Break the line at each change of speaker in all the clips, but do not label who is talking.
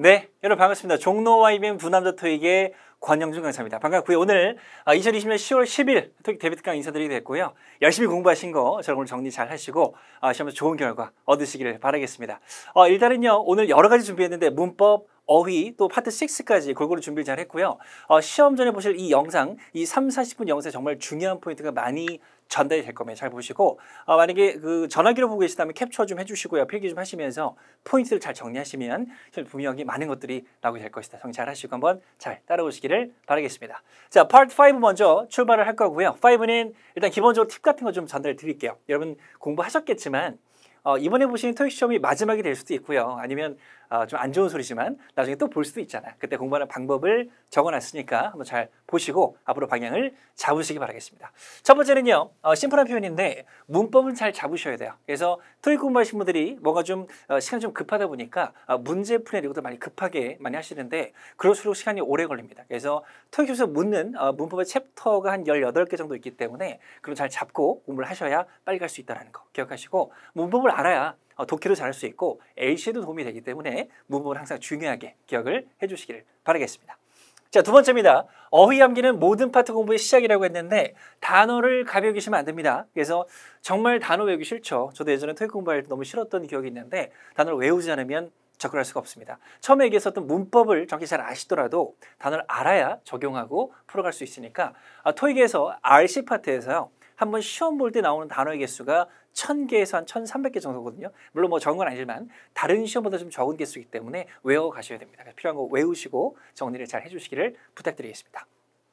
네, 여러분 반갑습니다. 종로와 이뱅 부남자 토익의 권영준 강사입니다. 반갑고요. 오늘 2020년 10월 10일 토익 데뷔 특강 인사드리게 됐고요. 열심히 공부하신 거 저랑 오늘 정리 잘 하시고 아, 시험에서 좋은 결과 얻으시기를 바라겠습니다. 어, 일단은요, 오늘 여러 가지 준비했는데 문법, 어휘 또 파트 6까지 골고루 준비를 잘 했고요. 어, 시험 전에 보실 이 영상, 이 3, 40분 영상에 정말 중요한 포인트가 많이 전달이 될 겁니다. 잘 보시고 어, 만약에 그 전화기로 보고 계시다면 캡처 좀 해주시고요. 필기 좀 하시면서 포인트를 잘 정리하시면 분명히 많은 것들이 나오게 될 것이다. 정리 잘 하시고 한번 잘 따라오시기를 바라겠습니다. 자, 파트 5 먼저 출발을 할 거고요. 5는 일단 기본적으로 팁 같은 거 좀 전달 해 드릴게요. 여러분 공부하셨겠지만 어, 이번에 보시는 토익 시험이 마지막이 될 수도 있고요. 아니면 어, 아, 좀 안 좋은 소리지만 나중에 또 볼 수도 있잖아. 그때 공부하는 방법을 적어놨으니까 한번 잘 보시고 앞으로 방향을 잡으시기 바라겠습니다. 첫 번째는요. 어, 심플한 표현인데 문법을잘 잡으셔야 돼요. 그래서 토익 공부하신 분들이 뭔가 좀 어, 시간이 좀 급하다 보니까 어, 문제 푸는 이것도 많이 급하게 많이 하시는데 그럴수록 시간이 오래 걸립니다. 그래서 토익 교수 묻는 어, 문법의 챕터가 한 18개 정도 있기 때문에 그럼잘 잡고 공부를 하셔야 빨리 갈 수 있다는 거 기억하시고 문법을 알아야 어, 도해도 잘할 수 있고 AC에도 도움이 되기 때문에 문법을 항상 중요하게 기억을 해주시기를 바라겠습니다. 자, 두 번째입니다. 어휘 암기는 모든 파트 공부의 시작이라고 했는데 단어를 가벼이 여기시면 안 됩니다. 그래서 정말 단어 외우기 싫죠. 저도 예전에 토익 공부할 때 너무 싫었던 기억이 있는데 단어를 외우지 않으면 접근할 수가 없습니다. 처음에 얘기했었던 문법을 정확히 잘 아시더라도 단어를 알아야 적용하고 풀어갈 수 있으니까 아, 토익에서 RC 파트에서요. 한번 시험 볼 때 나오는 단어의 개수가 1000개에서 한 1300개 정도거든요. 물론 뭐 적은 건 아니지만 다른 시험보다 좀 적은 개수이기 때문에 외워 가셔야 됩니다. 필요한 거 외우시고 정리를 잘 해주시기를 부탁드리겠습니다.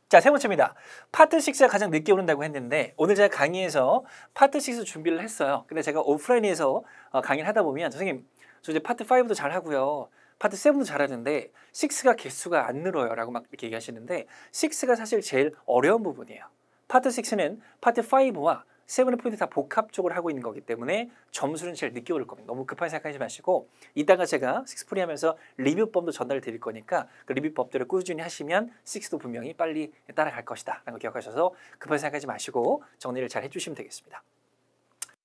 자, 세 번째입니다. 파트 6가 가장 늦게 오른다고 했는데 오늘 제가 강의에서 파트 6 준비를 했어요. 근데 제가 오프라인에서 어, 강의를 하다 보면 선생님 저 이제 파트 5도 잘 하고요. 파트 7도 잘하는데 6가 개수가 안 늘어요 라고 막 이렇게 얘기하시는데 6가 사실 제일 어려운 부분이에요. 파트 6는 파트 5와 세븐의 포인트 다 복합적으로 하고 있는 거기 때문에 점수는 제일 늦게 오를 겁니다. 너무 급하게 생각하지 마시고 이따가 제가 6스프리 하면서 리뷰법도 전달을 드릴 거니까 그리뷰법들을 꾸준히 하시면 6도 분명히 빨리 따라갈 것이다 라는 거 기억하셔서 급하게 생각하지 마시고 정리를 잘 해주시면 되겠습니다.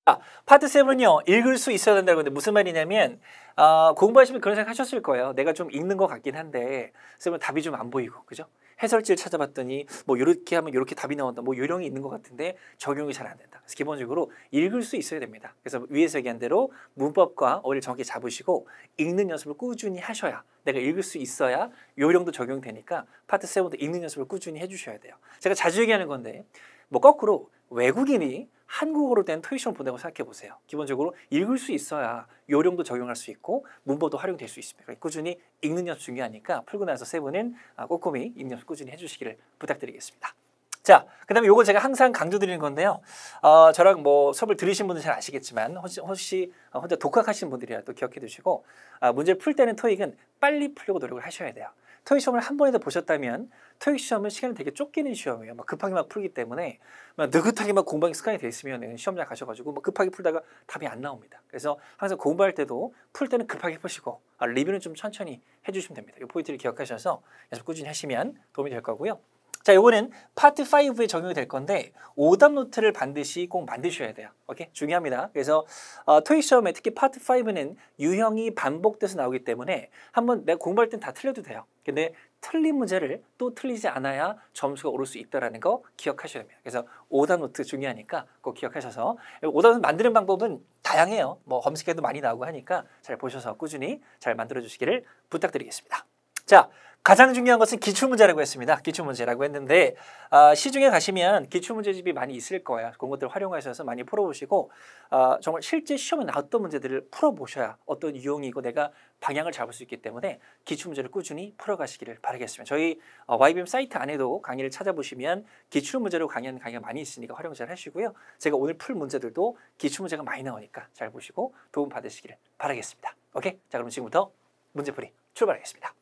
자, 파트 7은요. 읽을 수 있어야 된다는 건데 무슨 말이냐면 어, 공부하시면 그런 생각 하셨을 거예요. 내가 좀 읽는 것 같긴 한데 그러 답이 좀 안 보이고 그죠? 해설지를 찾아봤더니 뭐 이렇게 하면 이렇게 답이 나온다. 뭐 요령이 있는 것 같은데 적용이 잘 안 된다. 그래서 기본적으로 읽을 수 있어야 됩니다. 그래서 위에서 얘기한 대로 문법과 어휘를 정확히 잡으시고 읽는 연습을 꾸준히 하셔야 내가 읽을 수 있어야 요령도 적용되니까 파트 7도 읽는 연습을 꾸준히 해주셔야 돼요. 제가 자주 얘기하는 건데 뭐 거꾸로 외국인이 한국어로 된 토익시험을 본다고 생각해 보세요. 기본적으로 읽을 수 있어야 요령도 적용할 수 있고 문법도 활용될 수 있습니다. 그러니까 꾸준히 읽는 연습 중요하니까 풀고 나서 세 분은 아, 꼼꼼히 읽는 연습 꾸준히 해주시기를 부탁드리겠습니다. 자, 그 다음에 요거 제가 항상 강조드리는 건데요. 어, 저랑 뭐 수업을 들으신 분은잘 아시겠지만 혹시, 혹시 어, 혼자 독학하신 분들이라도 기억해 두시고 아, 문제 풀 때는 토익은 빨리 풀려고 노력을 하셔야 돼요. 토익 시험을 한 번이라도 보셨다면 토익 시험은 시간이 되게 쫓기는 시험이에요. 막 급하게 막 풀기 때문에 막 느긋하게 막 공부하기 습관이 돼 있으면 시험장 가셔가지고 막 급하게 풀다가 답이 안 나옵니다. 그래서 항상 공부할 때도 풀 때는 급하게 푸시고 아, 리뷰는 좀 천천히 해주시면 됩니다. 이 포인트를 기억하셔서 연습 꾸준히 하시면 도움이 될 거고요. 자, 이거는 파트 5에 적용이 될 건데 오답 노트를 반드시 꼭 만드셔야 돼요. 오케이? 중요합니다. 그래서 어, 토익 시험에 특히 파트 5는 유형이 반복돼서 나오기 때문에 한번 내가 공부할 땐 다 틀려도 돼요. 근데 틀린 문제를 또 틀리지 않아야 점수가 오를 수 있다는 거 기억하셔야 됩니다. 그래서 오답 노트 중요하니까 꼭 기억하셔서 오답 노트 만드는 방법은 다양해요. 뭐 검색해도 많이 나오고 하니까 잘 보셔서 꾸준히 잘 만들어 주시기를 부탁드리겠습니다. 자, 가장 중요한 것은 기출문제라고 했습니다. 기출문제라고 했는데 어, 시중에 가시면 기출문제집이 많이 있을 거예요. 그런 것들 을 활용하셔서 많이 풀어보시고 어, 정말 실제 시험에 나왔던 문제들을 풀어보셔야 어떤 유형이고 내가 방향을 잡을 수 있기 때문에 기출문제를 꾸준히 풀어가시기를 바라겠습니다. 저희 어, YBM 사이트 안에도 강의를 찾아보시면 기출문제로 강의하는 강의가 많이 있으니까 활용 잘 하시고요. 제가 오늘 풀 문제들도 기출문제가 많이 나오니까 잘 보시고 도움 받으시기를 바라겠습니다. 오케이? 자 그럼 지금부터 문제풀이 출발하겠습니다.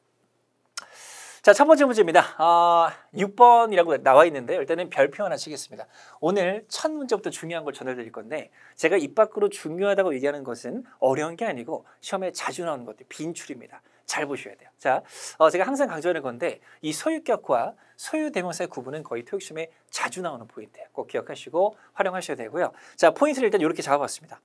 자, 첫 번째 문제입니다. 아, 6번이라고 나와 있는데요. 일단은 별표 하나 치겠습니다. 오늘 첫 문제부터 중요한 걸 전해드릴 건데 제가 입 밖으로 중요하다고 얘기하는 것은 어려운 게 아니고 시험에 자주 나오는 것들 빈출입니다. 잘 보셔야 돼요. 자, 어, 제가 항상 강조하는 건데 이 소유격과 소유대명사의 구분은 거의 토익시험에 자주 나오는 포인트예요. 꼭 기억하시고 활용하셔야 되고요. 자, 포인트를 일단 이렇게 잡아봤습니다.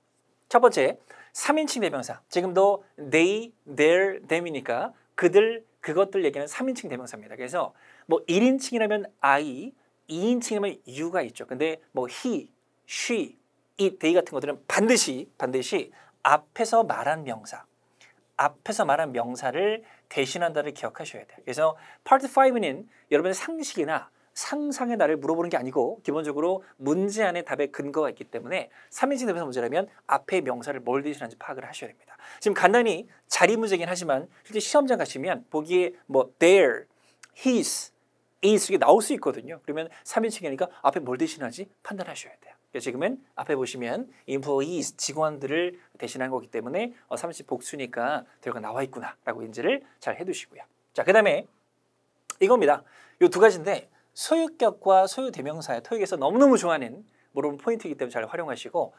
첫 번째, 3인칭 대명사. 지금도 they, their, them이니까 그들, 그것들 얘기는 3인칭 대명사입니다. 그래서 뭐 1인칭이라면 I, 2인칭이라면 you가 있죠. 근데 뭐 he, she, it, they 같은 것들은 반드시 반드시 앞에서 말한 명사, 앞에서 말한 명사를 대신한다를 기억하셔야 돼요. 그래서 파트 5는 여러분의 상식이나 상상의 나를 물어보는 게 아니고 기본적으로 문제 안에 답의 근거가 있기 때문에 3인칭 대명사 문제라면 앞에 명사를 뭘 대신하는지 파악을 하셔야 됩니다. 지금 간단히 자리 문제긴 하지만 실제 시험장 가시면 보기에 뭐 there, his, is 이게 나올 수 있거든요. 그러면 3인칭이니까 앞에 뭘 대신하지 판단하셔야 돼요. 지금은 앞에 보시면 employees 직원들을 대신한 거기 때문에 어, 3칭 복수니까 결과 나와 있구나라고 인지를 잘 해두시고요. 자, 그 다음에 이겁니다. 이 두 가지인데 소유격과 소유대명사 의 토익에서 너무너무 좋아하는 물어본 포인트이기 때문에 잘 활용하시고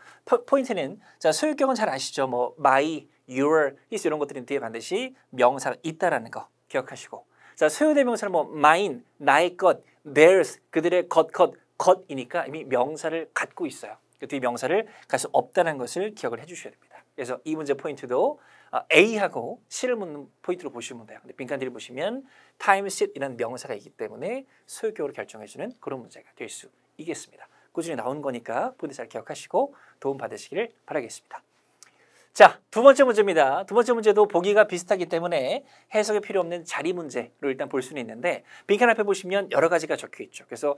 포, 인트는자 소유격은 잘 아시죠? 뭐 my, your, his 이런 것들은 뒤에 반드시 명사가 있다라는 거 기억하시고 자 소유대명사는 뭐 mine, 나의 것, theirs, 그들의 것, 것, 것이니까 이미 명사를 갖고 있어요. 그 뒤에 명사를 갈 수 없다는 것을 기억을 해주셔야 됩니다. 그래서 이 문제 포인트도 어, A하고 C를 묻는 포인트로 보시면 돼요. 근데 빈칸들이 보시면 time s e t 이라는 명사가 있기 때문에 소유격으로 결정해주는 그런 문제가 될 수 있겠습니다. 꾸준히 나온 거니까 본인 잘 기억하시고 도움 받으시기를 바라겠습니다. 자, 두 번째 문제입니다. 두 번째 문제도 보기가 비슷하기 때문에 해석이 필요 없는 자리 문제로 일단 볼 수는 있는데 빈칸 앞에 보시면 여러 가지가 적혀 있죠. 그래서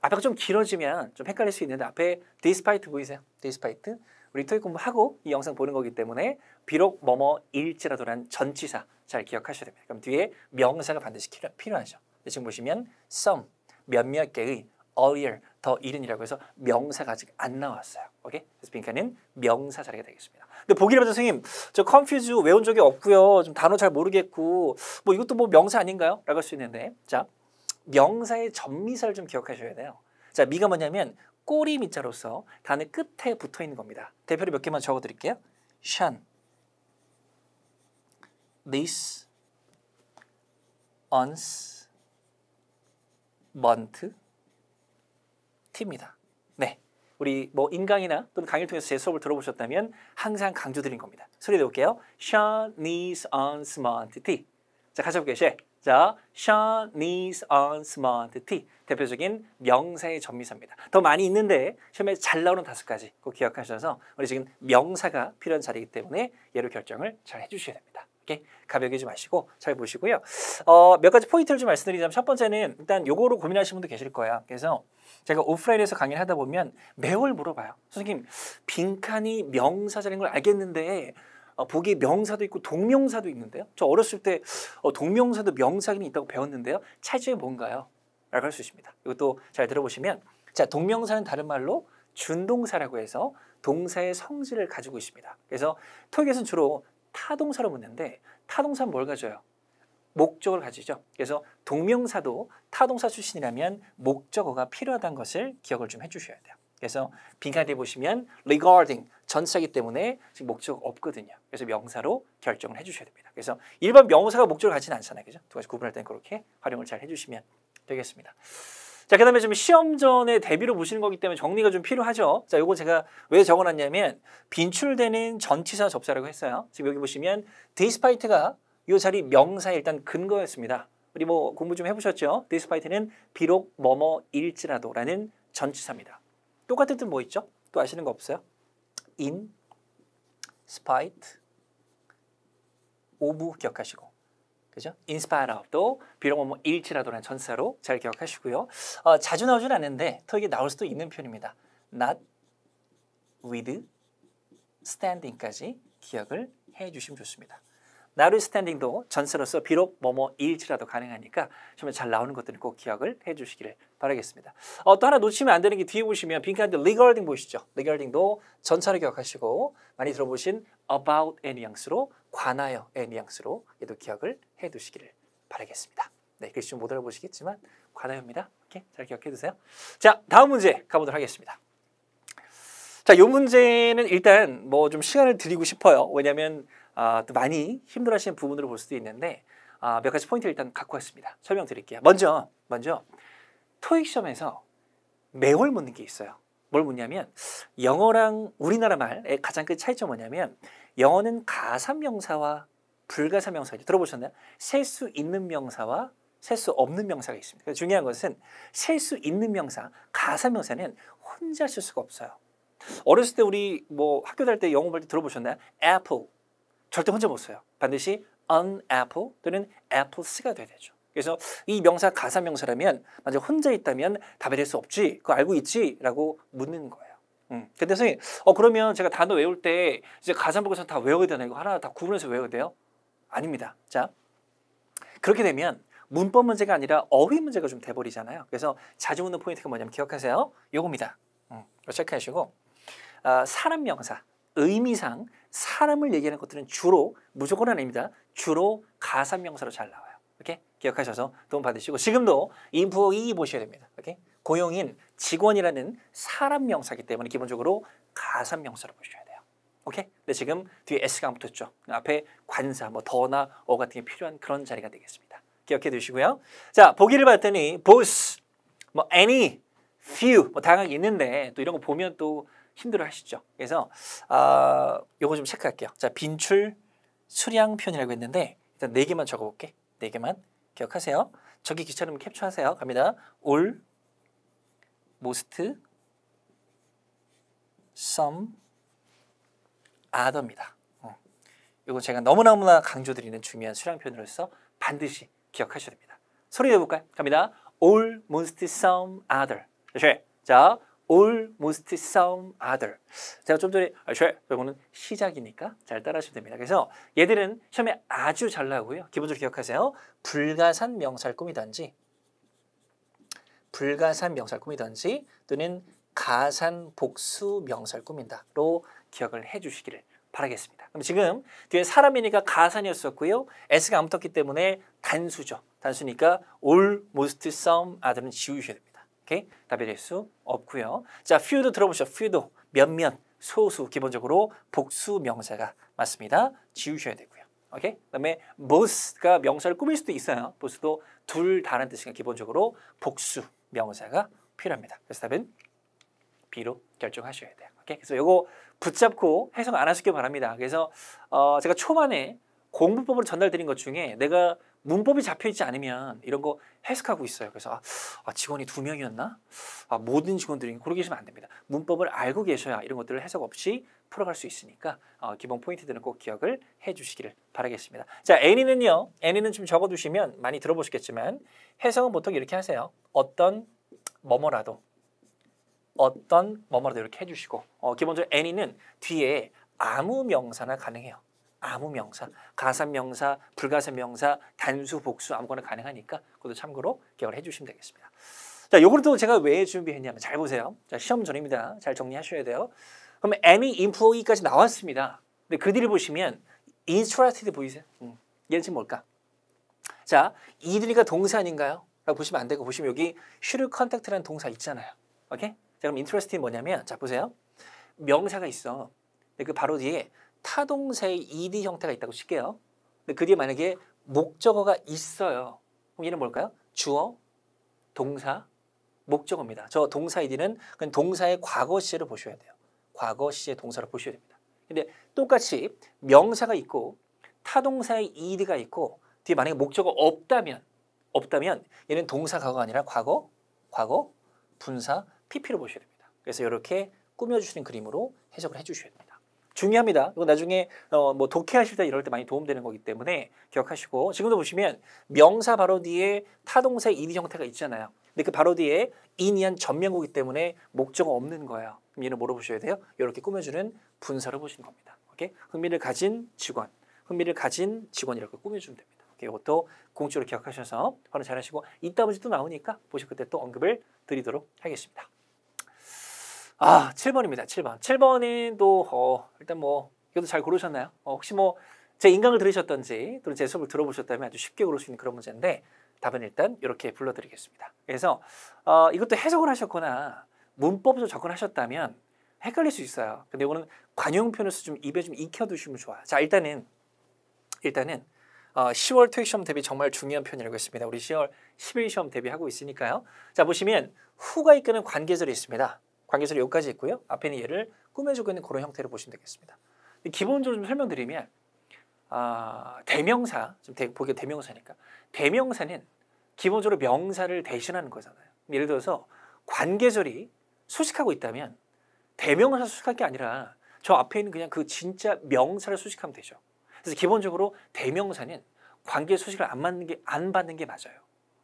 앞에가 좀 길어지면 좀 헷갈릴 수 있는데 앞에 despite 보이세요? despite 우리 토익 공부하고 이 영상 보는 거기 때문에 비록 뭐뭐일지라도란 전치사 잘 기억하셔야 됩니다. 그럼 뒤에 명사가 반드시 필요하죠. 지금 보시면 some, 몇몇 개의, earlier, 더 이른이라고 해서 명사가 아직 안 나왔어요. 오케이? 그래서 빈칸은 명사 자리가 되겠습니다. 근데 보기를 봐도 선생님, 저 c 퓨즈 외운 적이 없고요. 좀 단어 잘 모르겠고 뭐 이것도 뭐 명사 아닌가요? 라고 할 수 있는데 자, 명사의 접미사를좀 기억하셔야 돼요. 자, 미가 뭐냐면 꼬리 밑자로서 단의 끝에 붙어 있는 겁니다. 대표로 몇 개만 적어 드릴게요. s this, ons, month, t입니다. 네. 우리 뭐 인강이나 또는 강의를 통해서 제 수업을 들어보셨다면 항상 강조드린 겁니다. 소리 내볼게요. shan, i s ons, m o n t t. 자, 같이 볼게요 쉐. 자, Sean is on smart t 대표적인 명사의 전미사입니다. 더 많이 있는데 처음에잘 나오는 다섯 가지 꼭 기억하셔서 우리 지금 명사가 필요한 자리이기 때문에 얘로 결정을 잘 해주셔야 됩니다. 오케이? 가볍게 좀마시고잘 보시고요. 어, 몇 가지 포인트를 좀 말씀드리자면 첫 번째는 일단 요거로 고민하시는 분도 계실 거예요. 그래서 제가 오프라인에서 강의를 하다 보면 매월 물어봐요. 선생님, 빈칸이 명사자인 걸 알겠는데 어, 보기 명사도 있고 동명사도 있는데요. 저 어렸을 때 어, 동명사도 명사기는 있다고 배웠는데요. 차이점이 뭔가요? 라고 할 수 있습니다. 이것도 잘 들어보시면 자 동명사는 다른 말로 준동사라고 해서 동사의 성질을 가지고 있습니다. 그래서 토익에서는 주로 타동사로 묻는데 타동사는 뭘 가져요? 목적을 가지죠. 그래서 동명사도 타동사 출신이라면 목적어가 필요하다는 것을 기억을 좀 해주셔야 돼요. 그래서 빙칸대 보시면 regarding 전사기 때문에 지금 목적 없거든요. 그래서 명사로 결정을 해주셔야 됩니다. 그래서 일반 명사가 목적을 갖지는 않잖아요. 그죠? 두 가지 구분할 때는 그렇게 활용을 잘 해주시면 되겠습니다. 자, 그 다음에 좀 시험 전에 대비로 보시는 거기 때문에 정리가 좀 필요하죠. 자, 요거 제가 왜 적어놨냐면 빈출되는 전치사 접사라고 했어요. 지금 여기 보시면 despite가 이 자리 명사에 일단 근거였습니다. 우리 뭐 공부 좀 해보셨죠? despite는 비록 뭐뭐일지라도라는 전치사입니다. 똑같은 뜻뭐 있죠? 또 아시는 거 없어요? in, spite, of 기억하시고 그죠? in spite of 또 비록 뭐일치라도란 전사로 잘 기억하시고요. 어, 자주 나오진 않는데 토익에 나올 수도 있는 편입니다 not with standing까지 기억을 해주시면 좋습니다. 나루 스탠딩도 전세로서 비록 뭐뭐 일지라도 가능하니까 정말 잘 나오는 것들은 꼭 기억을 해주시기를 바라겠습니다. 어, 또 하나 놓치면 안 되는 게 뒤에 보시면 빈칸데 리거딩 보시죠. 리거딩도 전차를 기억하시고 많이 들어보신 about의 뉘앙스로 관하여의 뉘앙스로 얘도 기억을 해두시기를 바라겠습니다. 네, 글씨 좀 못 알아보시겠지만 관하여입니다. 오케이, 잘 기억해두세요. 자, 다음 문제 가보도록 하겠습니다. 자, 이 문제는 일단 뭐 좀 시간을 드리고 싶어요. 왜냐하면 어, 많이 힘들어하시는 부분으로 볼 수도 있는데 어, 몇 가지 포인트 를 일단 갖고 왔습니다. 설명드릴게요. 먼저 먼저 토익 시험에서 매월 묻는 게 있어요. 뭘 묻냐면 영어랑 우리나라 말의 가장 큰 차이점 뭐냐면 영어는 가삼명사와 불가삼명사 들어보셨나요? 셀 수 있는 명사와 셀 수 없는 명사가 있습니다. 중요한 것은 셀 수 있는 명사, 가삼명사는 혼자 쓸 수가 없어요. 어렸을 때 우리 뭐 학교 다닐 때 영어 볼 때 들어보셨나요? apple, 절대 혼자 못 써요. 반드시 an apple 또는 apple's가 돼야 되죠. 그래서 이 명사 가사 명사라면 만약 혼자 있다면 답이 될 수 없지. 그거 알고 있지?라고 묻는 거예요. 음. 근데 선생님, 어 그러면 제가 단어 외울 때 이제 가사 보고서 다 외워야 되나 이거 하나 다 구분해서 외워야 돼요? 아닙니다. 자, 그렇게 되면 문법 문제가 아니라 어휘 문제가 좀 돼버리잖아요. 그래서 자주 오는 포인트가 뭐냐면 기억하세요. 요겁니다. 음, 체크하시고 어, 사람 명사, 의미상 사람을 얘기하는 것들은 주로 무조건 아닙니다. 주로 가산명사로 잘 나와요. 이렇게 기억하셔서 도움 받으시고 지금도 인부어 2 보셔야 됩니다. 이렇게 고용인, 직원이라는 사람 명사기 때문에 기본적으로 가산 명사로 보셔야 돼요. 오케이? 근데 지금 뒤에 s가 안 붙었죠. 앞에 관사, 뭐 더나 어 같은 게 필요한 그런 자리가 되겠습니다. 기억해 두시고요. 자, 보기를 봤더니 보스, 뭐 any, few, 뭐 다양하게 있는데 또 이런 거 보면 또 힘들어 하시죠. 그래서 아, 요거 좀 체크할게요. 자, 빈출 수량 편이라고 했는데 일단 네 개만 적어 볼게. 네 개만 기억하세요. 저기 귀찮으면 캡처하세요. 갑니다. 올 모스트 썸아 m 입니다 어. 이거 제가 너무너무나 강조드리는 중요한 수량 편으로서 반드시 기억하셔야 됩니다. 소리 내볼까요 갑니다. All, most, some, other. 네. 자, almost some other. 제가 좀 전에 아, sure. 이거는 시작이니까 잘 따라하시면 됩니다. 그래서 얘들은 처음에 아주 잘 나오고요. 기본적으로 기억하세요. 불가산 명사를 꾸미든지 불가산 명사를 꾸미든지 또는 가산 복수 명사를 꾸민다로 기억을 해주시기를 바라겠습니다. 그럼 지금 뒤에 사람이니까 가산이었었고요. S가 안 붙었기 때문에 단수죠. 단수니까 almost some other는 지우셔야 됩니다. 오케이? 답이 될 수 없고요. 자, few도 들어보죠. few도 몇몇, 소수 기본적으로 복수 명사가 맞습니다. 지우셔야 되고요. 오케이? 그다음에 both가 명사를 꾸밀 수도 있어요. both도 둘 다른 뜻이니까 기본적으로 복수 명사가 필요합니다. 그래서 답은 B로 결정하셔야 돼요. 오케이? 그래서 이거 붙잡고 해석 안 하시길 바랍니다. 그래서 어, 제가 초반에 공부법으로 전달드린 것 중에 내가 문법이 잡혀 있지 않으면 이런 거 해석하고 있어요. 그래서 아, 아 직원이 두 명이었나? 아, 모든 직원들이 그러게 계시면 안 됩니다. 문법을 알고 계셔야 이런 것들을 해석 없이 풀어갈 수 있으니까 어, 기본 포인트들은 꼭 기억을 해주시기를 바라겠습니다. 자, 애니는요. 애니는 좀 적어두시면 많이 들어보시겠지만 해석은 보통 이렇게 하세요. 어떤 뭐뭐라도 어떤 뭐뭐라도 이렇게 해주시고 어, 기본적으로 애니는 뒤에 아무 명사나 가능해요. 아무 명사, 가산 명사, 불가산 명사, 단수, 복수 아무거나 가능하니까 그것도 참고로 기억을 해주시면 되겠습니다. 자, 요거를또 제가 왜 준비했냐면 잘 보세요. 자, 시험 전입니다. 잘 정리하셔야 돼요. 그럼 any employee까지 나왔습니다. 근데 그 뒤를 보시면 instructed 보이세요? 음, 얘는 지금 뭘까? 자, 이들이가 동사 아닌가요? 라고 보시면 안 되고 보시면 여기 should contact라는 동사 있잖아요. 오케이? 자, 그럼 i n t e r e s t i n 뭐냐면 자, 보세요. 명사가 있어. 근데 그 바로 뒤에 타동사의 ed 형태가 있다고 칠게요. 근데 그 뒤에 만약에 목적어가 있어요. 그럼 얘는 뭘까요? 주어, 동사, 목적어입니다. 저 동사 ed는 그냥 동사의 과거 시제를 보셔야 돼요. 과거 시제 동사를 보셔야 됩니다. 근데 똑같이 명사가 있고 타동사의 ed가 있고 뒤에 만약에 목적어 없다면 없다면 얘는 동사 과거가 아니라 과거, 과거, 분사, pp로 보셔야 됩니다. 그래서 이렇게 꾸며주시는 그림으로 해석을 해주셔야 됩니다. 중요합니다. 이거 나중에 어, 뭐 독해하실 때 이럴 때 많이 도움되는 거기 때문에 기억하시고 지금도 보시면 명사 바로 뒤에 타동사 인이 형태가 있잖아요. 근데 그 바로 뒤에 인이한 전면고기 때문에 목적어 없는 거예요. 얘는 물어보셔야 돼요. 이렇게 꾸며주는 분사를 보시는 겁니다. 오케이? 흥미를 가진 직원, 흥미를 가진 직원 이렇게 꾸며주면 됩니다. 오케이? 이것도 공적으로 기억하셔서 바로 잘하시고 이따 문제 또 나오니까 보실 그때 또 언급을 드리도록 하겠습니다. 아, 7번입니다. 7번. 7번인 또, 어, 일단 뭐, 이것도 잘 고르셨나요? 어, 혹시 뭐, 제 인강을 들으셨던지, 또는 제 수업을 들어보셨다면 아주 쉽게 고를 수 있는 그런 문제인데, 답은 일단 이렇게 불러드리겠습니다. 그래서, 어, 이것도 해석을 하셨거나, 문법으로 접근하셨다면, 헷갈릴 수 있어요. 근데 이거는 관용 편현에서좀 입에 좀 익혀두시면 좋아. 요 자, 일단은, 일단은, 어, 10월 토익 시험 대비 정말 중요한 편이라고 했습니다. 우리 10월 10일 시험 대비하고 있으니까요. 자, 보시면 후가 이끄는 관계절이 있습니다. 관계절 여기까지 있고요. 앞에 는 얘를 꾸며주고 있는 그런 형태로 보시면 되겠습니다. 기본적으로 좀 설명드리면 아, 대명사, 좀 대, 보기 대명사니까 대명사는 기본적으로 명사를 대신하는 거잖아요. 예를 들어서 관계절이 수식하고 있다면 대명사 수식할 게 아니라 저 앞에 있는 그냥 그 진짜 명사를 수식하면 되죠. 그래서 기본적으로 대명사는 관계 수식을 안 받는 게안 받는 게 맞아요.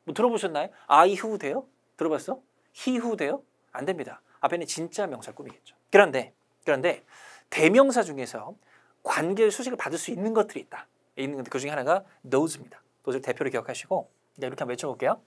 뭐 들어보셨나요? 아이후 o 돼요? 들어봤어? h 후 w 돼요? 안 됩니다. 앞에는 진짜 명사를 꾸미겠죠. 그런데 그런데 대명사 중에서 관계 수식을 받을 수 있는 것들이 있다. 있는 건데 그 중에 하나가 those입니다. t h o 대표로 기억하시고 자, 네, 이렇게 한번 외쳐볼게요.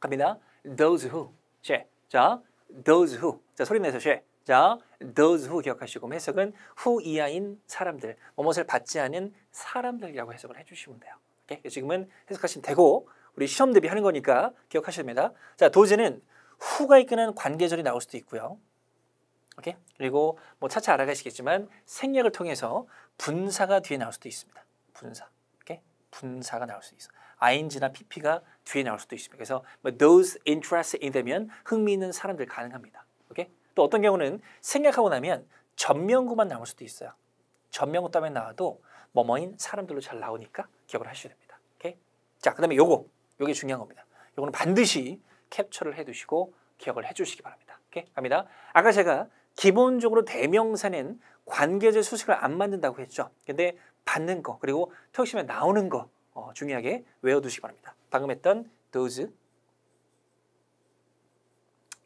갑니다. those who 쉐. 자, those who 자 소리 내서 쉐. 자, those who 기억하시고 그 해석은 who 이하인 사람들, 무엇을 받지 않은 사람들이라고 해석을 해주시면 돼요. 오케이? 지금은 해석하시면 되고 우리 시험 대비하는 거니까 기억하셔야 됩니다. 자, 도제는 후가 이끄는 관계절이 나올 수도 있고요. 오케이? 그리고 뭐 차차 알아가시겠지만 생략을 통해서 분사가 뒤에 나올 수도 있습니다. 분사. 오케이? 분사가 나올 수 있어. ing나 pp가 뒤에 나올 수도 있습니다. 그래서 뭐 those interested in 되면 흥미 있는 사람들 가능합니다. 오케이? 또 어떤 경우는 생략하고 나면 전명구만 나올 수도 있어요. 전명구 다음에 나와도 뭐뭐인 사람들로 잘 나오니까 기억을 하셔야 됩니다. 오케이? 자, 그다음에 요거. 요게 중요한 겁니다. 요거는 반드시 캡처를 해두시고 기억을 해주시기 바랍니다. 오케이? 갑니다. 아까 제가 기본적으로 대명사는 관계제 수식을 안 만든다고 했죠. 근데 받는 거 그리고 특심에 나오는 거 어, 중요하게 외워두시기 바랍니다. 방금 했던 those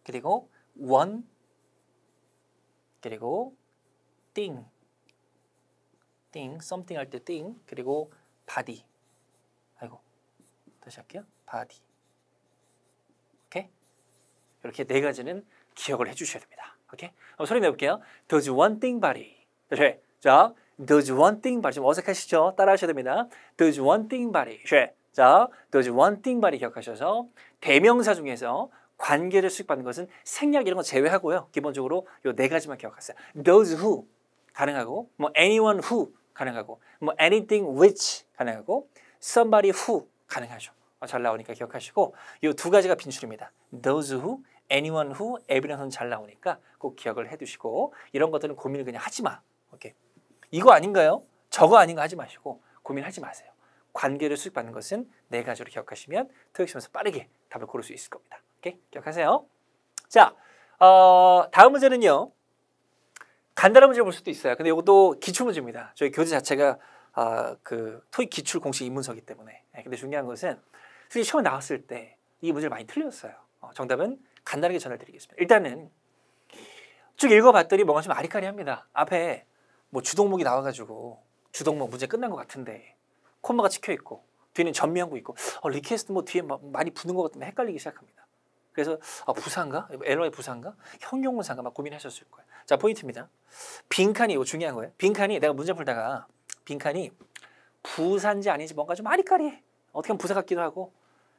그리고 one 그리고 thing thing something 할 때 thing 그리고 body 아이고 다시 할게요 body 오케이? 이렇게 네 가지는 기억을 해주셔야 됩니다. 오케이? 소리 내볼게요. Does one thing body. 네, 자, does one thing body. 좀 어색하시죠? 따라하셔야 됩니다. Does one thing body. 네, 자, does one thing body 기억하셔서 대명사 중에서 관계를 수익받는 것은 생략 이런 거 제외하고요. 기본적으로 요 네 가지만 기억하세요. t h o s who 가능하고 뭐 anyone who 가능하고 뭐 anything which 가능하고 somebody who 가능하죠. 어, 잘 나오니까 기억하시고 이 두 가지가 빈출입니다. Those who, anyone who, e v i d e n e 는잘 나오니까 꼭 기억을 해두시고 이런 것들은 고민을 그냥 하지 마. 오케이. 이거 아닌가요? 저거 아닌가 하지 마시고 고민하지 마세요. 관계를 수익받는 것은 네 가지로 기억하시면 토익 시험에서 빠르게 답을 고를 수 있을 겁니다. 오케이? 기억하세요. 자, 어, 다음 문제는요. 간단한 문제 볼 수도 있어요. 근데 이것도 기출 문제입니다. 저희 교재 자체가 어, 그 토익 기출 공식 입문서기 때문에. 네, 근데 중요한 것은 그래 시험 에 나왔을 때 이 문제를 많이 틀렸어요. 어, 정답은 간단하게 전해드리겠습니다. 일단은 쭉 읽어봤더니 뭔가 좀 아리까리합니다. 앞에 뭐 주동목이 나와가지고 주동목 문제 끝난 것 같은데 콤마가 찍혀 있고 뒤는 전미하고 있고 어, 리퀘스트 뭐 뒤에 많이 붙는것 같으면 헷갈리기 시작합니다. 그래서 아, 부산가 엘로의 부산가형용문사가막 고민하셨을 거예요. 자 포인트입니다. 빈칸이 이거 중요한 거예요. 빈칸이 내가 문제 풀다가 빈칸이 부산지 아닌지 뭔가 좀 아리까리해. 어떻게 보면 부산 같기도 하고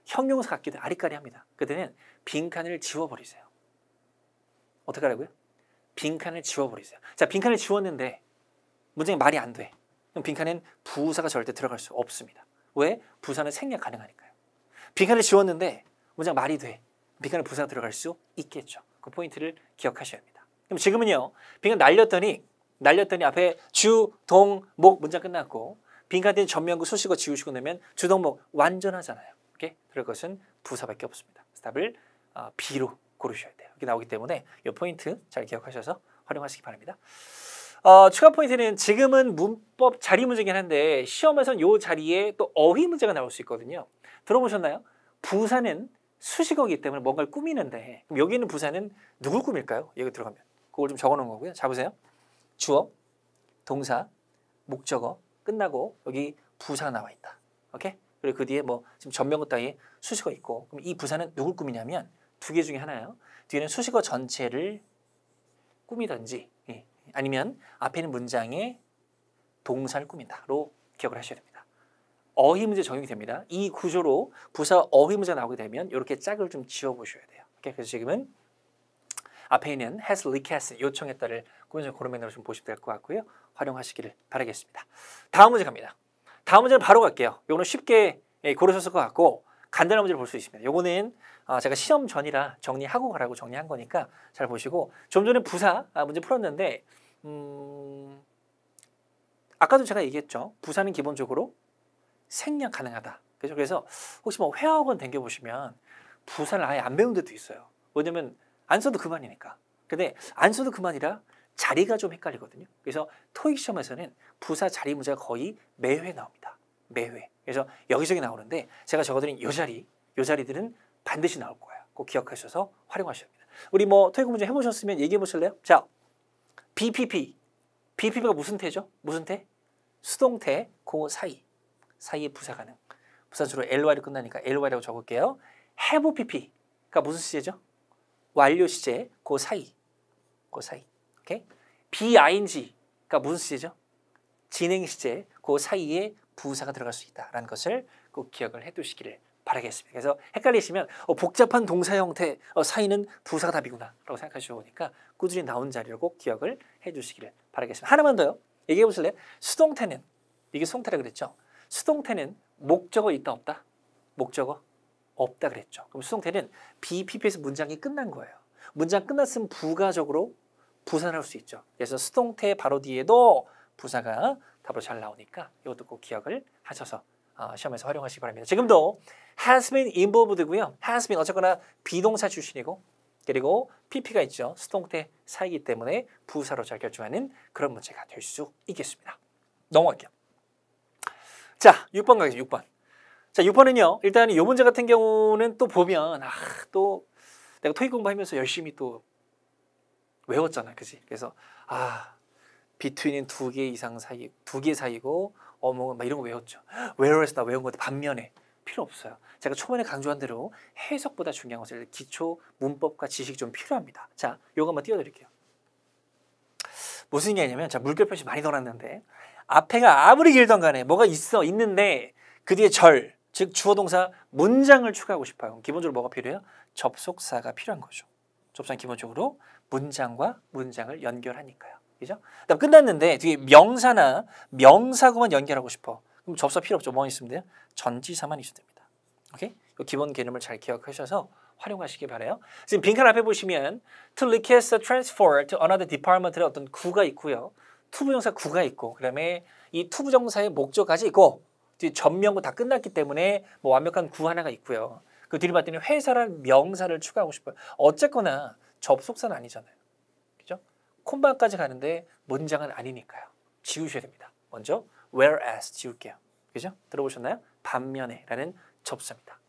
형용사 같기도 아리까리합니다. 그때는 빈칸을 지워버리세요. 어떻게 하라고요? 빈칸을 지워버리세요. 자, 빈칸을 지웠는데 문장이 말이 안 돼. 그럼 빈칸엔 부사가 절대 들어갈 수 없습니다. 왜? 부사는 생략 가능하니까요. 빈칸을 지웠는데 문장 말이 돼. 빈칸에 부사가 들어갈 수 있겠죠. 그 포인트를 기억하셔야 합니다. 그럼 지금은요. 빈칸 날렸더니 날렸더니 앞에 주, 동, 목 문장 끝났고 빈칸 된 전면구 수식어 지우시고 내면 주동목 완전하잖아요. 답게 들을 것은 부사밖에 없습니다. 답을 어, B로 고르셔야 돼요. 여기 나오기 때문에 이 포인트 잘 기억하셔서 활용하시기 바랍니다. 어, 추가 포인트는 지금은 문법 자리 문제긴 한데 시험에선 이 자리에 또 어휘 문제가 나올 수 있거든요. 들어보셨나요? 부사는 수식어이기 때문에 뭔가를 꾸미는데 여기 있는 부사는 누굴 꾸밀까요? 여기 들어가면 그걸 좀 적어놓은 거고요. 잡으세요. 주어, 동사, 목적어 끝나고 여기 부사가 나와 있다. 오케이? 그리고 그 뒤에 뭐 지금 전명구 땅위에 수식어 있고 그럼 이 부사는 누굴 꾸미냐면 두 개 중에 하나예요. 뒤에는 수식어 전체를 꾸미든지 예. 아니면 앞에 있는 문장에 동사를 꾸민다로 기억을 하셔야 됩니다. 어휘 문제 적용이 됩니다. 이 구조로 부사 어휘 문제 나오게 되면 이렇게 짝을 좀 지어보셔야 돼요. 그래서 지금은 앞에 있는 has, like h a 요청했다를 꾸준히 고르면으로 좀 보시면 될 것 같고요. 활용하시기를 바라겠습니다. 다음 문제 갑니다. 다음 문제는 바로 갈게요. 요거는 쉽게 예, 고르셨을 것 같고 간단한 문제를 볼 수 있습니다. 요거는 아, 제가 시험 전이라 정리하고 가라고 정리한 거니까 잘 보시고 좀 전에 부사 아, 문제 풀었는데 음... 아까도 제가 얘기했죠. 부사는 기본적으로 생략 가능하다. 그죠? 그래서 혹시 뭐 회화학원 댕겨보시면 부사를 아예 안 배운 데도 있어요. 왜냐면 안 써도 그만이니까. 근데 안 써도 그만이라 자리가 좀 헷갈리거든요. 그래서 토익 시험에서는 부사 자리 문제가 거의 매회 나옵니다. 매회. 그래서 여기저기 나오는데 제가 적어드린 이 자리, 이 자리들은 반드시 나올 거예요. 꼭 기억하셔서 활용하셔야 됩니다. 우리 뭐 토익 문제 해보셨으면 얘기해 보실래요? 자, BPP. BPP가 무슨 태죠? 무슨 태? 수동태, 그 사이. 사이에 부사 가능. 부산수로 LY로 끝나니까 LY라고 적을게요. 해보 PP가 그러니까 무슨 시제죠? 완료 시제, 그 사이. 그 사이. 오케이? BING가 그러니까 무슨 시제죠? 진행 시제. 그 사이에 부사가 들어갈 수 있다라는 것을 꼭 기억을 해 두시기를 바라겠습니다. 그래서 헷갈리시면 어, 복잡한 동사 형태 어, 사이는 부사가 답이구나라고 생각하시고 보니까 꾸준히 나온 자리를꼭 기억을 해 주시기를 바라겠습니다. 하나만 더요. 얘기해 보실래요? 수동태는 이게 송태라 그랬죠. 수동태는 목적어 있다 없다? 목적어 없다 그랬죠. 그럼 수동태는 BPP에서 문장이 끝난 거예요. 문장 끝났으면 부가적으로 부산할 수 있죠. 그래서 수동태 바로 뒤에도 부사가 답으로 잘 나오니까 이것도 꼭 기억을 하셔서 어, 시험에서 활용하시기 바랍니다. 지금도 has been involved고요. has been 어쨌거나 비동사 출신이고 그리고 PP가 있죠. 수동태 사이기 때문에 부사로 잘 결정하는 그런 문제가 될 수 있겠습니다. 넘어갈게요. 자, 6번 가겠습니다. 6번. 자, 6번은요. 일단 이 문제 같은 경우는 또 보면 아, 또 내가 토익 공부하면서 열심히 또 외웠잖아, 그지? 그래서 아 비트윈은 두개 이상 사이, 두 개 사이고 어묵막 이런 거 외웠죠. 외 h e r e a 나 외운 건데 반면에 필요 없어요. 제가 초반에 강조한 대로 해석보다 중요한 것은 기초 문법과 지식이 좀 필요합니다. 자, 요거 한번 띄워드릴게요. 무슨 얘기냐면 자 물결 표시 많이 넣어놨는데 앞에가 아무리 길던 간에 뭐가 있어 있는데 그 뒤에 절, 즉 주어 동사 문장을 추가하고 싶어요. 기본적으로 뭐가 필요해요? 접속사가 필요한 거죠. 접속사 기본적으로 문장과 문장을 연결하니까요. 그죠? 그다음 끝났는데 뒤에 명사나 명사구만 연결하고 싶어. 그럼 접사 필요 없죠. 뭐 있으면 돼요? 전지사만 있어도 됩니다. 오케이? 기본 개념을 잘 기억하셔서 활용하시기 바래요. 지금 빈칸 앞에 보시면 to request transfer to another department의 어떤 구가 있고요. 투부정사 구가 있고 그다음에 이 투부정사의 목적까지 있고 뒤에 전명구 다 끝났기 때문에 뭐 완벽한 구 하나가 있고요. 그 뒤를 봤더니 회사란 명사를 추가하고 싶어요. 어쨌거나 접속사는 아니잖아요. 그죠? 콤마까지 가는데 문장은 아니니까요. 지우셔야 됩니다. 먼저 whereas 지울게요. 그죠? 들어보셨나요? 반면에라는 접사입니다.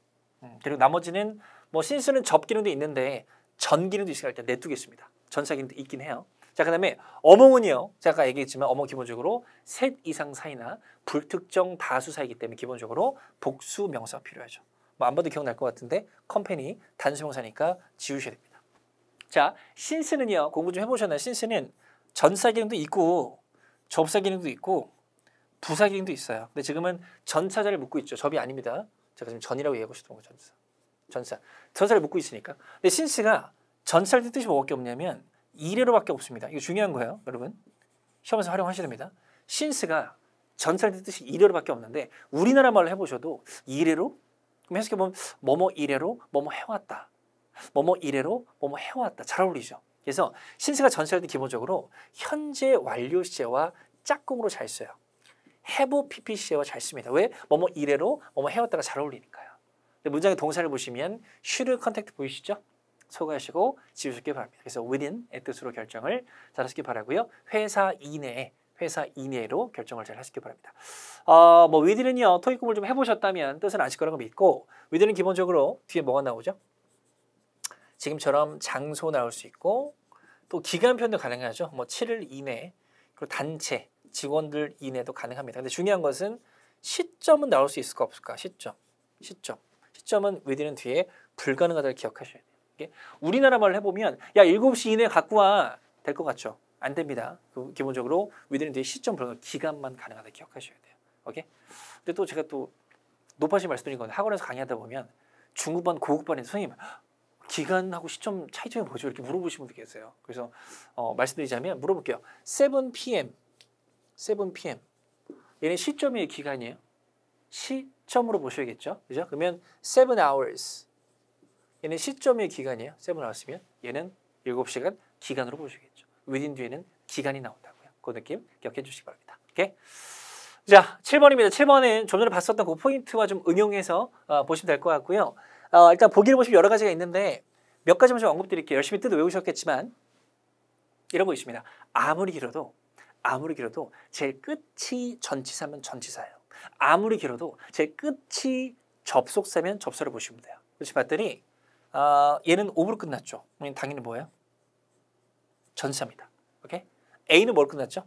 음, 그리고 나머지는 뭐 신수는 접기능도 있는데 전기능도 이시때에 내두겠습니다. 전사기능도 있긴 해요. 자, 그 다음에 어몽은요. 제가 아까 얘기했지만 어몽 기본적으로 셋 이상 사이나 불특정 다수 사이기 때문에 기본적으로 복수 명사가 필요하죠. 뭐 안 봐도 기억날 것 같은데 컴퍼니 단수 명사니까 지우셔야 됩니다. 자, 신스는요. 공부 좀 해보셨나요? 신스는 전사 기능도 있고 접사 기능도 있고 부사 기능도 있어요. 근데 지금은 전차자를 묶고 있죠. 접이 아닙니다. 제가 지금 전이라고 얘기하고 싶은 거예 전사. 전사. 전사를 묶고 있으니까. 근데 신스가 전사를 뜻이 뭐밖에 없냐면 이례로밖에 없습니다. 이거 중요한 거예요. 여러분. 시험에서 활용하셔야 됩니다. 신스가 전사를 뜻이 이례로밖에 없는데 우리나라 말로 해보셔도 이례로? 그럼 해석해보면 뭐뭐 이례로 뭐뭐 해왔다. 뭐뭐 이래로 뭐뭐 해왔다. 잘 어울리죠. 그래서 신세가 전세할 때 기본적으로 현재 완료 시제와 짝꿍으로 잘 써요. 해부 PP 시제와 잘 씁니다. 왜? 뭐뭐 이래로 뭐뭐 해왔다가 잘 어울리니까요. 근데 문장의 동사를 보시면 슈르 컨택트 보이시죠? 소거하시고 지우시길 바랍니다. 그래서 within 의 뜻으로 결정을 잘 하시길 바라고요. 회사 이내에 회사 이내로 결정을 잘 하시길 바랍니다. 어, 뭐 within은요. 토익 공부를 좀 해보셨다면 뜻은 아실 거라고 믿고 within은 기본적으로 뒤에 뭐가 나오죠? 지금처럼 장소 나올 수 있고 또 기간 표도 가능하죠. 뭐 7일 이내 그리고 단체 직원들 이내도 가능합니다. 근데 중요한 것은 시점은 나올 수 있을까 없을까 시점 시점 시점은 위드는 뒤에 불가능하다를 기억하셔야 돼요. 이게 우리나라 말을 해보면 야 7시 이내 갖고 와 될 것 같죠? 안 됩니다. 그 기본적으로 위드는 뒤에 시점 불가능 기간만 가능하다 기억하셔야 돼요. 오케이? 근데 또 제가 또 높아진 말씀드린 건 학원에서 강의하다 보면 중급반 고급반에 선생님 기간하고 시점 차이점이 뭐죠? 이렇게 물어보시는 분도 계세요. 그래서 어, 말씀드리자면 물어볼게요. 7 p.m. 7 p.m. 얘는 시점이 에요 기간이에요. 시점으로 보셔야겠죠. 그죠? 그러면 7 hours. 얘는 시점이에요 기간이에요. 7 hours면 얘는 7시간 기간으로 보시겠죠. within 뒤에는 기간이 나온다고요. 그 느낌 기억해 주시기 바랍니다. 오케이? 자, 7번입니다. 7번은 좀 전에 봤었던 그 포인트와 좀 응용해서 어, 보시면 될 것 같고요. 어, 일단 보기를 보시면 여러 가지가 있는데 몇 가지만 좀 언급드릴게요. 열심히 뜻 외우셨겠지만 이런 거 있습니다. 아무리 길어도 아무리 길어도 제일 끝이 전치사면 전치사예요. 아무리 길어도 제일 끝이 접속사면 접사를 보시면 돼요. 그렇지 봤더니 어, 얘는 5로 끝났죠. 당연히 뭐예요? 전치사입니다. 오케이? A는 뭘 끝났죠?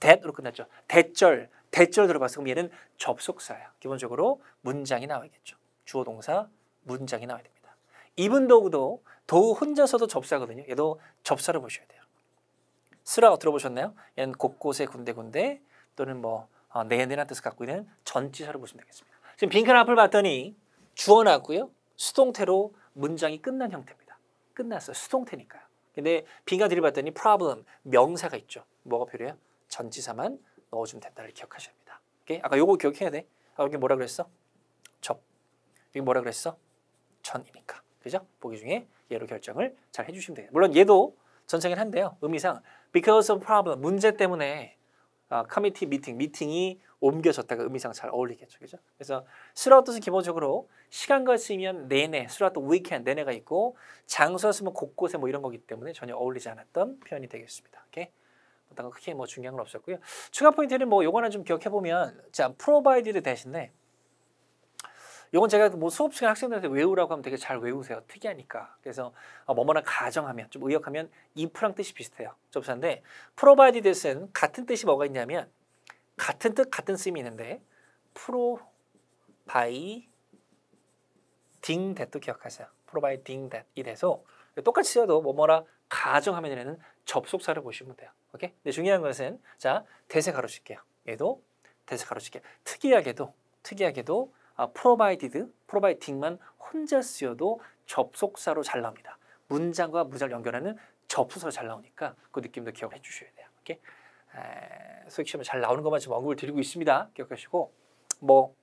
that로 끝났죠. 대절, 대절 들어봤어. 그럼 얘는 접속사예요 기본적으로 문장이 나와야겠죠. 주어 동사, 문장이 나와야 됩니다. even 도 도우 혼자서도 접사거든요. 얘도 접사를 보셔야 돼요. 쓰라 들어보셨나요? 얘는 곳곳에 군데군데 또는 뭐 어, 내내란 뜻을 갖고 있는 전치사를 보시면 되겠습니다. 지금 빈칸 앞을 봤더니 주어 나고요 수동태로 문장이 끝난 형태입니다. 끝났어요. 수동태니까요. 근데 빈칸 뒤를 봤더니 problem, 명사가 있죠. 뭐가 필요해요? 전치사만 넣어주면 된다를 기억하셔야 됩니다. 오케이? 아까 요거 기억해야 돼. 아, 여기 뭐라 그랬어? 접. 여기 뭐라 그랬어? 전이니까. 그죠? 보기 중에 얘로 결정을 잘 해주시면 돼요. 물론 얘도 전체긴 한데요. 의미상 because of problem, 문제 때문에 아, 커미티 미팅, 미팅이 옮겨졌다가 의미상 잘 어울리겠죠. 그죠? 그래서 수라 뜻은 기본적으로 시간과 쓰이면 내내, 수라 뜻위 e e k e 내내가 있고 장소가 쓰면 곳곳에 뭐 이런 거기 때문에 전혀 어울리지 않았던 표현이 되겠습니다. 오케이? 어떤 거 크게 뭐 중요한 건 없었고요. 추가 포인트는 뭐 요거는 좀 기억해 보면 자, 프로바이디 d 대신에 이건 제가 뭐 수업 시간 학생들한테 외우라고 하면 되게 잘 외우세요. 특이하니까. 그래서 어, 뭐뭐나 가정하면 좀 의역하면 인프랑 뜻이 비슷해요. 접사인데 프로바이디드는 같은 뜻이 뭐가 있냐면 같은 뜻 같은 쓰임이 있는데 프로바이딩 댓도 기억하세요. 프로바이딩 댓이 래서 똑같이 써도 뭐뭐라 가정하면 되는 접속사를 보시면 돼요. 오케이? 근데 중요한 것은 자 대세 가로칠게요. 얘도 대세 가로칠게요. 특이하게도 특이하게도 아, provided, providing만 혼자 쓰여도 접속사로 잘 나옵니다. 문장과 문장을 연결하는 접속사로 잘 나오니까 그 느낌도 기억해 주셔야 돼요. 이렇게 수익 시험에 잘 나오는 것만 지금 언급을 드리고 있습니다. 기억하시고 뭐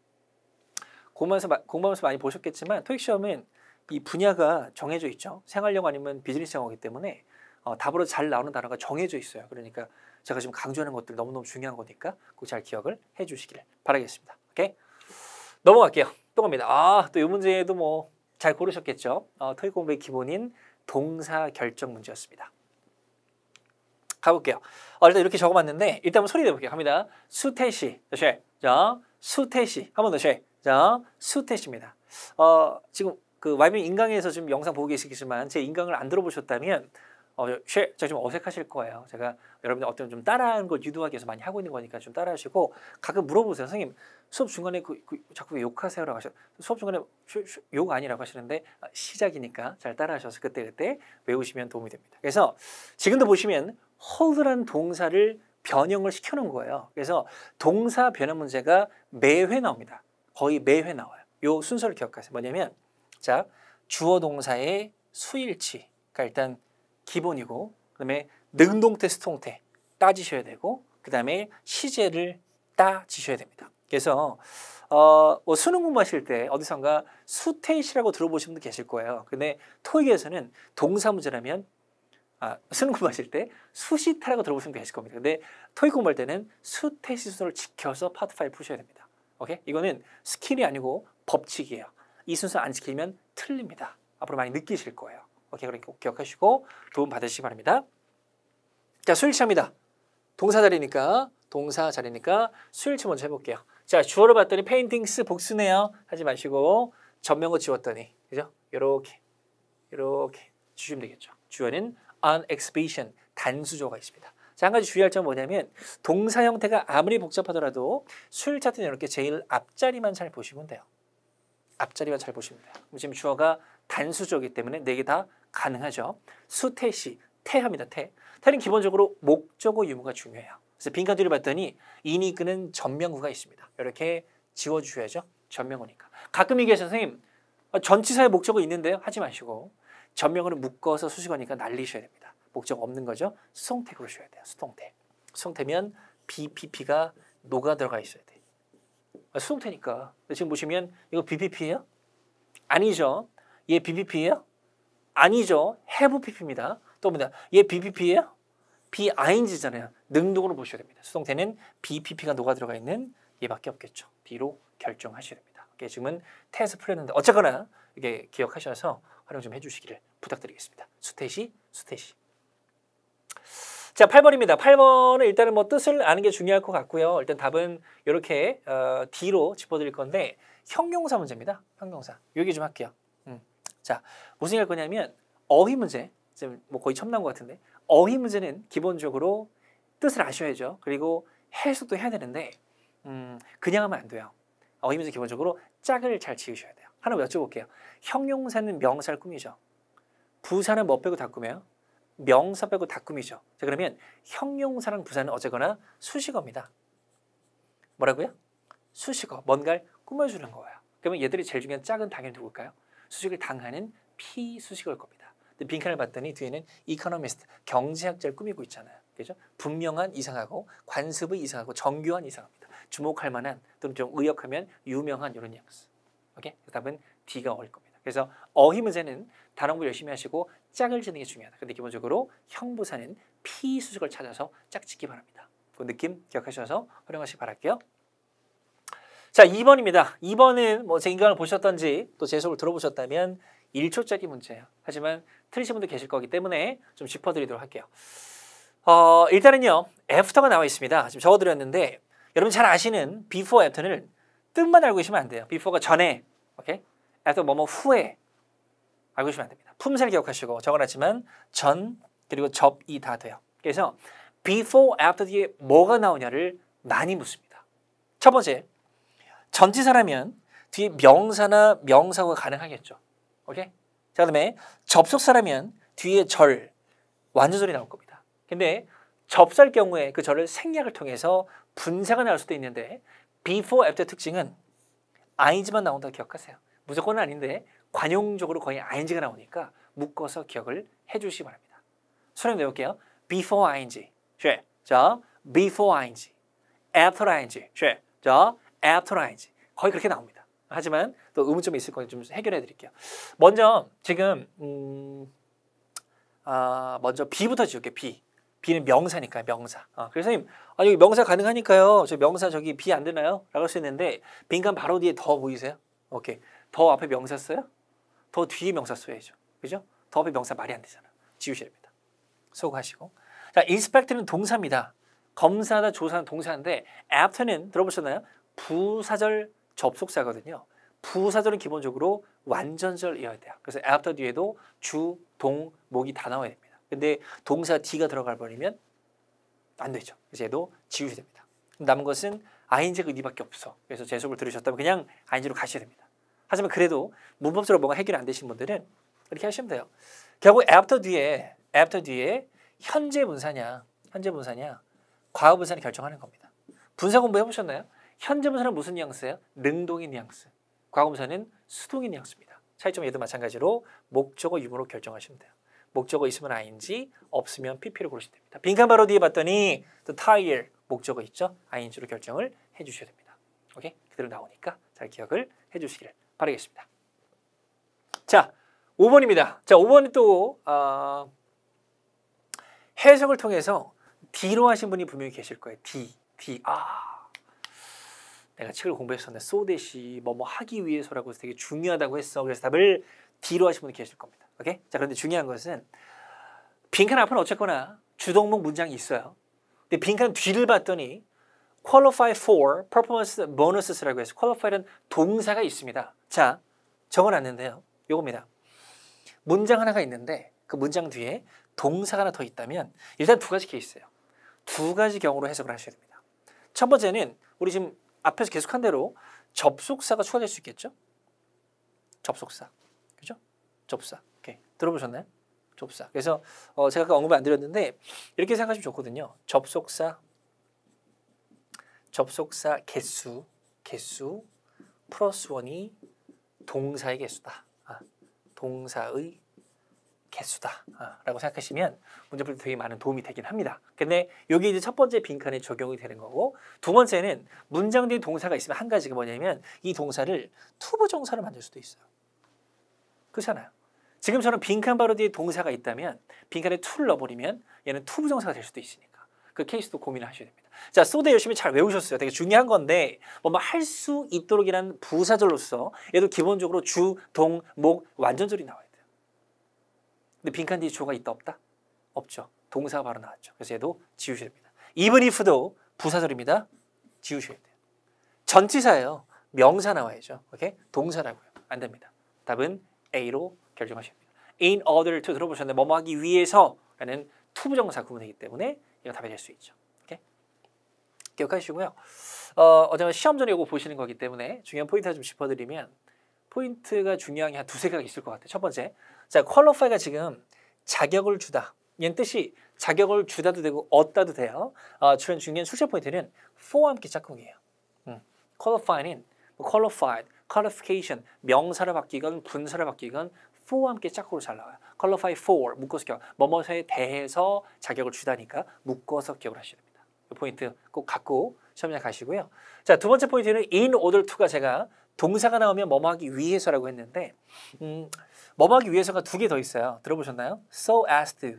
공부하면서 공부하면서 많이 보셨겠지만 토익 시험은 이 분야가 정해져 있죠. 생활용 아니면 비즈니스 용어기 때문에 어, 답으로 잘 나오는 단어가 정해져 있어요. 그러니까 제가 지금 강조하는 것들 너무너무 중요한 거니까 꼭잘 기억을 해주시길 바라겠습니다. 오케이. 넘어갈게요. 또 갑니다. 아, 또 이 문제도 뭐 잘 고르셨겠죠? 어, 토익 공부의 기본인 동사 결정 문제였습니다. 가볼게요. 어, 일단 이렇게 적어봤는데 일단 한번 소리 내볼게요. 갑니다. 수태시, 쉐. 자, 수태시. 한번 더 쉐. 자, 수태시입니다. 어, 지금 그 와이밍 인강에서 지금 영상 보고 계시겠지만 제 인강을 안 들어보셨다면 어, 쉐, 제가 좀 어색하실 거예요. 제가 여러분들 어떤 좀 따라하는 걸 유도하기 위해서 많이 하고 있는 거니까 좀 따라하시고 가끔 물어보세요. 선생님 수업 중간에 그, 그 자꾸 욕하세요라고 하셔. 수업 중간에 쉬, 쉬, 욕 아니라고 하시는데 아, 시작이니까 잘 따라하셔서 그때 그때 외우시면 도움이 됩니다. 그래서 지금도 보시면 h o l d 라 동사를 변형을 시켜놓은 거예요. 그래서 동사 변형 문제가 매회 나옵니다. 거의 매회 나와요. 요 순서를 기억하세요. 뭐냐면 자 주어 동사의 수일치가 일단 기본이고 그다음에 능동태 수동태 따지셔야 되고 그다음에 시제를 따지셔야 됩니다. 그래서 어, 뭐 수능 공부하실 때 어디선가 수태시라고 들어보신 분 계실 거예요. 근데 토익에서는 동사 문제라면 아, 수능 공부하실 때 수시타라고 들어보시면 되실 겁니다. 근데 토익 공부할 때는 수태시 순서를 지켜서 파트 5 푸셔야 됩니다. 오케이? 이거는 스킬이 아니고 법칙이에요. 이 순서 안 지키면 틀립니다. 앞으로 많이 느끼실 거예요. 오케이 그러니까 꼭 기억하시고 도움 받으시기 바랍니다. 자수일합니다 동사 자리니까 동사 자리니까 수일 먼저 해볼게요. 자 주어를 봤더니 페인팅스 복수네요. 하지 마시고 전명어 지웠더니 그죠? 이렇게 이렇게 주시면 되겠죠. 주어는 on exhibition 단수조가 있습니다. 자, 한 가지 주의할 점 뭐냐면 동사 형태가 아무리 복잡하더라도 수 차트는 이렇게 제일 앞자리만 잘 보시면 돼요. 앞자리만 잘 보시면 돼요. 지금 주어가 단수조이기 때문에 네개다 가능하죠. 수태시, 태합니다. 태. 태는 기본적으로 목적어 유무가 중요해요. 그래서 빈칸들을 봤더니 이그는 전명구가 있습니다. 이렇게 지워주셔야죠. 전명어니까. 가끔 얘기해 선생님 어, 전치사의 목적어 있는데요. 하지 마시고 전명어를 묶어서 수식어니까 날리셔야 됩니다. 목적 없는 거죠. 수동태 그러셔야 돼요. 수동태. 수동태면 BPP가 녹아 들어가 있어야 돼요. 아, 수동태니까. 지금 보시면 이거 BPP예요? 아니죠. 얘 BPP예요? 아니죠. 해부 v e pp입니다. 또 뭡니다. 얘 bpp예요? bing잖아요. 능동으로 보셔야 됩니다. 수동태는 bpp가 녹아 들어가 있는 얘밖에 없겠죠. b로 결정하셔야 됩니다. 지금은 태에서 풀렸는데 어쨌거나 이게 기억하셔서 활용 좀 해주시기를 부탁드리겠습니다. 수태시, 수태시. 자, 8번입니다. 8번은 일단은 뭐 뜻을 아는 게 중요할 것 같고요. 일단 답은 이렇게 어, D로 짚어드릴 건데 형용사 문제입니다. 형용사. 여기 좀 할게요. 자, 무슨 얘기할 거냐면 어휘 문제, 지금 뭐 거의 첨단 것 같은데 어휘 문제는 기본적으로 뜻을 아셔야죠. 그리고 해석도 해야 되는데 음, 그냥 하면 안 돼요. 어휘 문제 기본적으로 짝을 잘 지으셔야 돼요. 하나 여쭤볼게요. 형용사는 명사를 꾸미죠. 부사는 뭐 빼고 다 꾸며요? 명사 빼고 다 꾸미죠. 자 그러면 형용사랑 부사는 어쨌거나 수식어입니다. 뭐라고요? 수식어, 뭔가를 꾸며주는 거예요. 그러면 얘들이 제일 중요한 짝은 당연히 누굴까요? 수식을 당하는 피수식어일 겁니다. 근데 빈칸을 봤더니 뒤에는 이코노미스트, 경제학자를 꾸미고 있잖아요. 그죠? 분명한 이상하고 관습의 이상하고 정교한 이상합니다. 주목할 만한 또는 좀 의역하면 유명한 이런 뉘앙스. 오케이? 그 답은 D가 올 겁니다. 그래서 어휘 문제는 단어 공부 열심히 하시고 짝을 짓는 게 중요하다. 근데 기본적으로 형부사는 피수식을 찾아서 짝짓기 바랍니다. 그 느낌 기억하셔서 활용하시기 바랄게요. 자, 2번입니다. 2번은 뭐제 인강을 보셨던지 또제 수업을 들어보셨다면 1초짜리 문제예요. 하지만 틀리신 분도 계실 거기 때문에 좀 짚어드리도록 할게요. 어, 일단은요. 애프터가 나와 있습니다. 지금 적어드렸는데 여러분 잘 아시는 before, after는 뜻만 알고 계시면 안 돼요. before가 전에, 오케이? after 뭐 뭐 후에 알고 계시면 안 됩니다. 품새를 기억하시고 적어놨지만 전 그리고 접이 다 돼요. 그래서 before, after 뒤에 뭐가 나오냐를 많이 묻습니다. 첫 번째, 전지사라면 뒤에 명사나 명사가 가능하겠죠. 오케이? 자, 그다음에 접속사라면 뒤에 절 완전절이 나올 겁니다. 근데 접사일 경우에 그 절을 생략을 통해서 분사가 나올 수도 있는데 before after 특징은 ing만 나온다고 기억하세요. 무조건 아닌데 관용적으로 거의 ing가 나오니까 묶어서 기억을 해 주시기 바랍니다. 수련 내볼게요. before ing. 자, before ing. after ing. 자, 애프터라 t i 거의 그렇게 나옵니다. 하지만 또 의문점이 있을 거니 좀 해결해 드릴게요. 먼저 지금 음, 아, 먼저 B부터 지울게요. B. B는 명사니까 명사. 아, 그래서 선생님, 아, 여기 명사 가능하니까요. 저 명사 저기 B 안 되나요? 라고 할 수 있는데 빈칸 바로 뒤에 더 보이세요? 오케이. 더 앞에 명사 써요? 더 뒤에 명사 써야죠. 그죠? 더 앞에 명사 말이 안 되잖아. 지우셔야 됩니다. 수고하시고. 자, inspect는 동사입니다. 검사다 조사는 하 동사인데 after는 들어보셨나요? 부사절 접속사거든요. 부사절은 기본적으로 완전절이어야 돼요. 그래서 after 뒤에도 주, 동, 목이 다 나와야 됩니다. 근데 동사 d가 들어가 버리면 안 되죠. 그래서 얘도 지우셔야 됩니다. 남은 것은 아인제 의미밖에 없어. 그래서 제 수업을 들으셨다면 그냥 아인제로 가셔야 됩니다. 하지만 그래도 문법적으로 뭔가 해결이 안 되신 분들은 이렇게 하시면 돼요. 결국 after 뒤에 after 뒤에 현재 문사냐 현재 문사냐 과거 문사냐 결정하는 겁니다. 분사 공부 해보셨나요? 현재 분사는 무슨 뉘앙스예요? 능동인 뉘앙스. 과거분사는 수동인 뉘앙스입니다. 차이점 은 얘도 마찬가지로 목적어 유무로 결정하시면 돼요. 목적어 있으면 ing, 없으면 pp를 고르시면 됩니다. 빈칸 바로 뒤에 봤더니 또 tile 목적어 있죠? ing로 결정을 해주셔야 됩니다. 오케이? 그대로 나오니까 잘 기억을 해주시기를 바라겠습니다. 자, 5번입니다. 자, 5번이 또 어, 해석을 통해서 D로 하신 분이 분명히 계실 거예요. D, D, 아 내가 책을 공부했었는데 소대시 뭐뭐 뭐 하기 위해서라고 해서 되게 중요하다고 했어. 그래서 답을 뒤로 하신 분이 계실 겁니다. 오케이? 자 그런데 중요한 것은 빈칸 앞은 어쨌거나 주동목 문장이 있어요. 근데 빈칸 뒤를 봤더니 qualify for performance bonuses라고 해서 qualify는 동사가 있습니다. 자 적어놨는데요. 요겁니다. 문장 하나가 있는데 그 문장 뒤에 동사가 하나 더 있다면 일단 두 가지 케이스예요. 두 가지 경우로 해석을 하셔야 됩니다. 첫 번째는 우리 지금 앞에서 계속한 대로 접속사가 추가될 수 있겠죠? 접속사. 그죠? 접사. 오케이. 들어보셨나요? 접사. 그래서 어, 제가 아까 언급 안 드렸는데 이렇게 생각하시면 좋거든요. 접속사, 접속사 개수, 개수 플러스 원이 동사의 개수다. 아, 동사의 개수다 아, 라고 생각하시면 문제 풀때 되게 많은 도움이 되긴 합니다. 근데 여기 이제 첫 번째 빈칸에 적용이 되는 거고 두 번째는 문장 뒤에 동사가 있으면 한 가지가 뭐냐면 이 동사를 투부정사를 만들 수도 있어요. 그렇잖아요. 지금처럼 빈칸 바로 뒤에 동사가 있다면 빈칸에 투를 넣어버리면 얘는 투부정사가 될 수도 있으니까 그 케이스도 고민을 하셔야 됩니다. 자, 소대 열심히 잘 외우셨어요. 되게 중요한 건데 뭐뭐 할 수 있도록이라는 부사절로서 얘도 기본적으로 주, 동, 목, 완전절이 나와요. 근데 빈칸 뒤에 조가 있다 없다? 없죠. 동사가 바로 나왔죠. 그래서 얘도 지우셔야 됩니다. even if도 부사절입니다. 지우셔야 돼요. 전치사예요. 명사 나와야죠. 오케이? 동사라고요. 안 됩니다. 답은 A로 결정하십니다 in order to 들어보셨는데 뭐뭐 하기 위해서 라는 투부정사 구분이기 때문에 이거 답이 될 수 있죠. 오케이? 기억하시고요. 어, 어쩌면 시험 전에 이거 보시는 거기 때문에 중요한 포인트 를좀 짚어드리면 포인트가 중요한 게 한 두세 가지 있을 것 같아요. 첫 번째, 자 퀄러파이가 지금 자격을 주다. 얘는 뜻이 자격을 주다도 되고 얻다도 돼요. 어, 주연 중요한 출제 포인트는 for와 함께 짝꿍이에요. 음. qualify는 뭐 qualified, qualification 명사를 바뀌건 분사를 바뀌건 for와 함께 짝꿍으로 잘 나와요. qualify for 묶어서 격, 뭐뭐에 대해서 자격을 주다니까 묶어서 기억을 하셔야 됩니다. 포인트 꼭 갖고 시험장 가시고요. 자, 두 번째 포인트는 in order to가 제가 동사가 나오면 뭐뭐하기 위해서라고 했는데 음, 뭐뭐하기 위해서가 두 개 더 있어요. 들어보셨나요? so as to,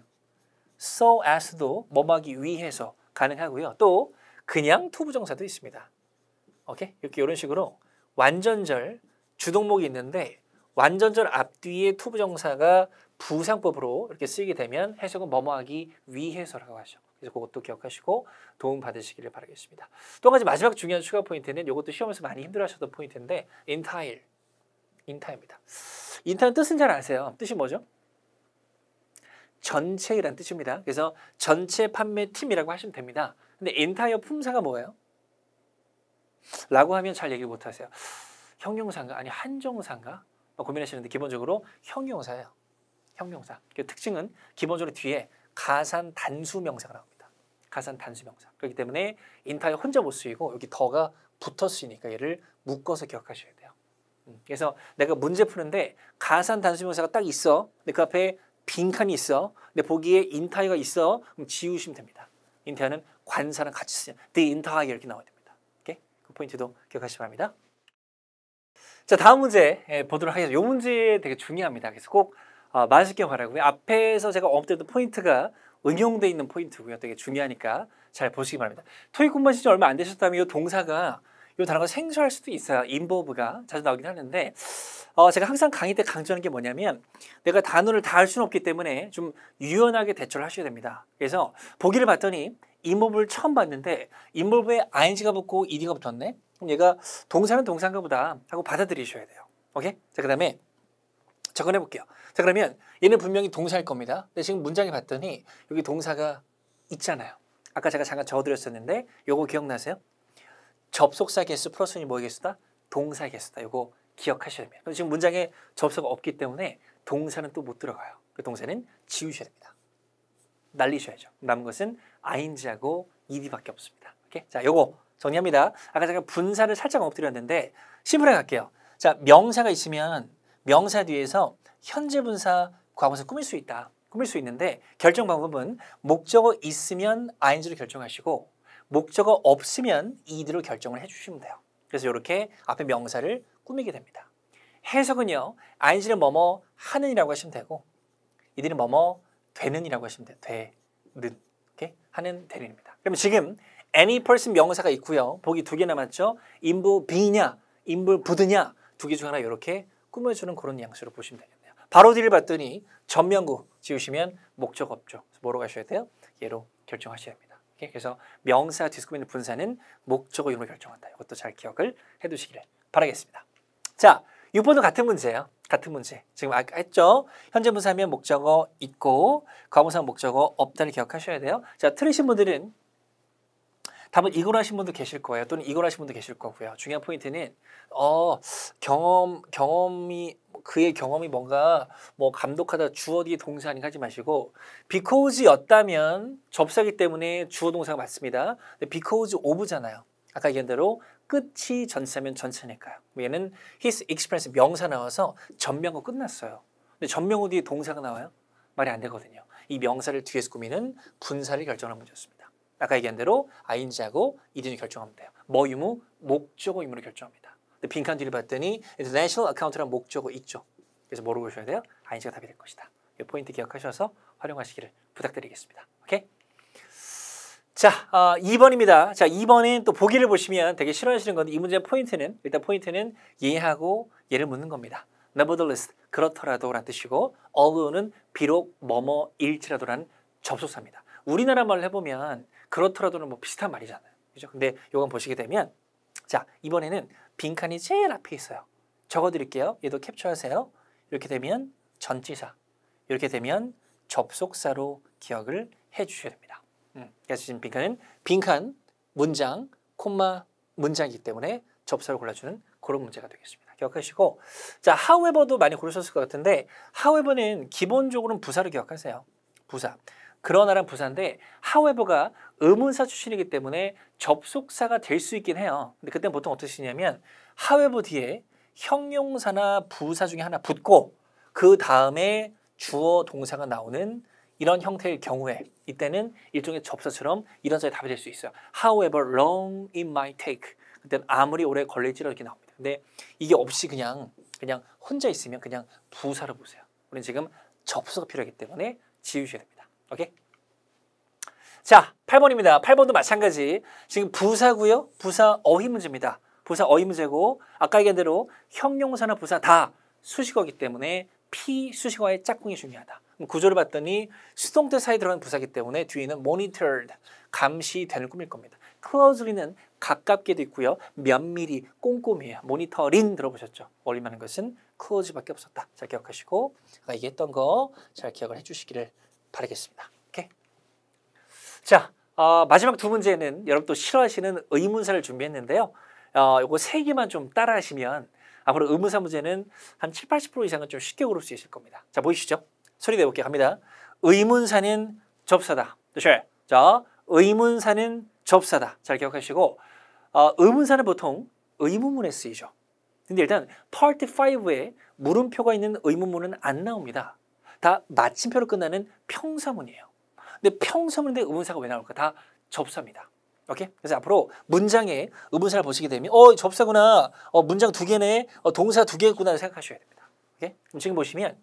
so as 도 뭐뭐하기 위해서 가능하고요. 또 그냥 투부정사도 있습니다. 오케이? 이렇게 이런 식으로 완전절, 주동목이 있는데 완전절 앞뒤에 투부정사가 부상법으로 이렇게 쓰이게 되면 해석은 뭐뭐하기 위해서라고 하죠. 그래서 그것도 기억하시고 도움 받으시기를 바라겠습니다. 또 한 가지 마지막 중요한 추가 포인트는 이것도 시험에서 많이 힘들어하셨던 포인트인데 인타일, 인타입니다. 인타는 뜻은 잘 아세요. 뜻이 뭐죠? 전체이란 뜻입니다. 그래서 전체 판매팀이라고 하시면 됩니다. 근데 인타이어 품사가 뭐예요? 라고 하면 잘얘기 못하세요. 형용사인가? 아니 한정사인가? 뭐 고민하시는데 기본적으로 형용사예요. 형용사. 그 특징은 기본적으로 뒤에 가산 단수 명사라고 가산 단수명사. 그렇기 때문에 인타이 혼자 못 쓰이고 여기 더가 붙었으니까 얘를 묶어서 기억하셔야 돼요. 음, 그래서 내가 문제 푸는데 가산 단수명사가 딱 있어. 근데 그 앞에 빈칸이 있어. 근데 보기에 인타이가 있어. 그럼 지우시면 됩니다. 인타이는 관사랑 같이 쓰면 the entire 이렇게 나와야 됩니다. 오케이? 그 포인트도 기억하시기 바랍니다. 자 다음 문제 예, 보도록 하겠습니다. 이 문제 되게 중요합니다. 그래서 꼭 어, 맞으시 바라고요. 앞에서 제가 언급드 포인트가 응용돼 있는 포인트고요. 되게 중요하니까 잘 보시기 바랍니다. 토익 공부한 하지 얼마 안 되셨다면 이 동사가 이 단어가 생소할 수도 있어요. 인버브가 자주 나오긴 하는데 어, 제가 항상 강의 때 강조하는 게 뭐냐면 내가 단어를 다 할 수는 없기 때문에 좀 유연하게 대처를 하셔야 됩니다. 그래서 보기를 봤더니 인버브를 처음 봤는데 인버브에 ing가 붙고 ed가 붙었네? 그럼 얘가 동사는 동사인가 보다 하고 받아들이셔야 돼요. 오케이? 자, 그 다음에 접근해 볼게요. 자 그러면 얘는 분명히 동사일 겁니다. 근데 지금 문장에 봤더니 여기 동사가 있잖아요. 아까 제가 잠깐 적어드렸었는데 요거 기억나세요? 접속사 개수 플러스는 뭐의 개수다? 동사 개수다. 요거 기억하셔야 됩니다. 지금 문장에 접속가 없기 때문에 동사는 또 못 들어가요. 그 동사는 지우셔야 됩니다. 날리셔야죠. 남은 것은 ing하고 ed밖에 없습니다. 오케이? 자, 요거 정리합니다. 아까 제가 분사를 살짝 엎드렸는데 심플하게 갈게요. 자, 명사가 있으면 명사 뒤에서 현재 분사 과거분사 꾸밀 수 있다. 꾸밀 수 있는데 결정 방법은 목적어 있으면 ing로 결정하시고 목적어 없으면 ed로 결정을 해주시면 돼요. 그래서 이렇게 앞에 명사를 꾸미게 됩니다. 해석은요. ing는 뭐뭐 하는이라고 하시면 되고 이들은 뭐뭐 되는이라고 하시면 돼요. 되는. 이렇게 하는 되는입니다. 그럼 지금 any person 명사가 있고요. 보기 두 개 남았죠. 인부 b 냐 인부 부드냐 두 개 중 하나 이렇게 꾸며주는 그런 양식으로 보시면 되겠네요. 바로 뒤를 봤더니 전면구 지우시면 목적 없죠. 뭐로 가셔야 돼요? 얘로 결정하셔야 합니다. 그래서 명사 디스음있는 분사는 목적어 용으로 결정한다. 이것도 잘 기억을 해두시기를 바라겠습니다. 자, 6번도 같은 문제예요. 같은 문제. 지금 아까 했죠? 현재 분사면 하 목적어 있고 과거사 목적어 없다를 기억하셔야 돼요. 자, 틀리신 분들은 다은 이걸 하신 분도 계실 거예요. 또는 이걸 하신 분도 계실 거고요. 중요한 포인트는 어 경험 경험이 그의 경험이 뭔가 뭐 감독하다 주어 뒤에 동사 아닌 하지 마시고 because였다면 접사기 때문에 주어 동사가 맞습니다. 근데 because of잖아요. 아까 얘기한 대로 끝이 전체면 전체니까요. 뭐 얘는 his experience 명사 나와서 전명어 끝났어요. 근데 전명어 뒤에 동사가 나와요? 말이 안 되거든요. 이 명사를 뒤에서 꾸미는 분사를 결정한 문제였습니다. 아까 얘기한 대로 아인지하고 이든이 결정하면 돼요. 뭐 유무 목적어 유무를 결정합니다. 근데 빈칸 뒤를 봤더니 international a c c o u n t 라 목적어 있죠. 그래서 뭐로 보셔야 돼요? 아인지가 답이 될 것이다. 이 포인트 기억하셔서 활용하시기를 부탁드리겠습니다. 오케이? 자, 어, 2번입니다. 자, 2번은 또 보기를 보시면 되게 싫어하시는 건데 이 문제의 포인트는 일단 포인트는 예하고 예를 묻는 겁니다. Nevertheless, 그렇더라도 라는 뜻이고 although는 비록 뭐뭐일지라도라는 접속사입니다. 우리나라 말로 해보면 그렇더라도는 뭐 비슷한 말이잖아요. 그죠? 근데 요건 보시게 되면 자, 이번에는 빈칸이 제일 앞에 있어요. 적어 드릴게요. 얘도 캡처하세요. 이렇게 되면 전치사. 이렇게 되면 접속사로 기억을 해 주셔야 됩니다. 음, 그래서 지금 빈칸은 빈칸, 문장, 콤마, 문장이기 때문에 접사를 골라주는 그런 문제가 되겠습니다. 기억하시고 자, however도 많이 고르셨을 것 같은데 however는 기본적으로는 부사를 기억하세요. 부사. 그러나란 부사인데 however가 의문사 출신이기 때문에 접속사가 될 수 있긴 해요. 근데 그때 는 보통 어떠시냐면 하회부 뒤에 형용사나 부사 중에 하나 붙고 그 다음에 주어 동사가 나오는 이런 형태의 경우에 이때는 일종의 접사처럼 이런저런 답이 될 수 있어요. However long it might take. 그때는 아무리 오래 걸릴지라 이렇게 나옵니다. 근데 이게 없이 그냥 그냥 혼자 있으면 그냥 부사를 보세요. 우리는 지금 접수가 필요하기 때문에 지우셔야 됩니다. 오케이? 자, 8번입니다. 8번도 마찬가지. 지금 부사고요. 부사 어휘 문제입니다. 부사 어휘 문제고 아까 얘기한 대로 형용사나 부사 다 수식어이기 때문에 피수식어의 짝꿍이 중요하다. 구조를 봤더니 수동태 사이 들어간 부사기 때문에 뒤에는 monitored, 감시되는 꿈일 겁니다. closely는 가깝게도 있고요. 면밀히, 꼼꼼히에요. 모니터링 들어보셨죠? 원리만한 것은 close밖에 없었다. 잘 기억하시고 아까 얘기했던 거 잘 기억을 해주시기를 바라겠습니다. 자, 어, 마지막 두 문제는 여러분도 싫어하시는 의문사를 준비했는데요. 어, 요거 세 개만 좀 따라하시면 앞으로 의문사 문제는 한 7, 80% 이상은 좀 쉽게 고를 수 있을 겁니다. 자, 보이시죠? 소리 내볼게요. 갑니다. 의문사는 접사다. 네. 자, 의문사는 접사다. 잘 기억하시고 어, 의문사는 보통 의문문에 쓰이죠. 근데 일단 파트 5에 물음표가 있는 의문문은 안 나옵니다. 다 마침표로 끝나는 평사문이에요. 근데 평서문인데 의문사가 왜 나올까? 다 접사입니다. 오케이? 그래서 앞으로 문장에 의문사를 보시게 되면 어 접사구나, 어 문장 두 개네, 어 동사 두개구나 생각하셔야 됩니다. 오케이? 그럼 지금 보시면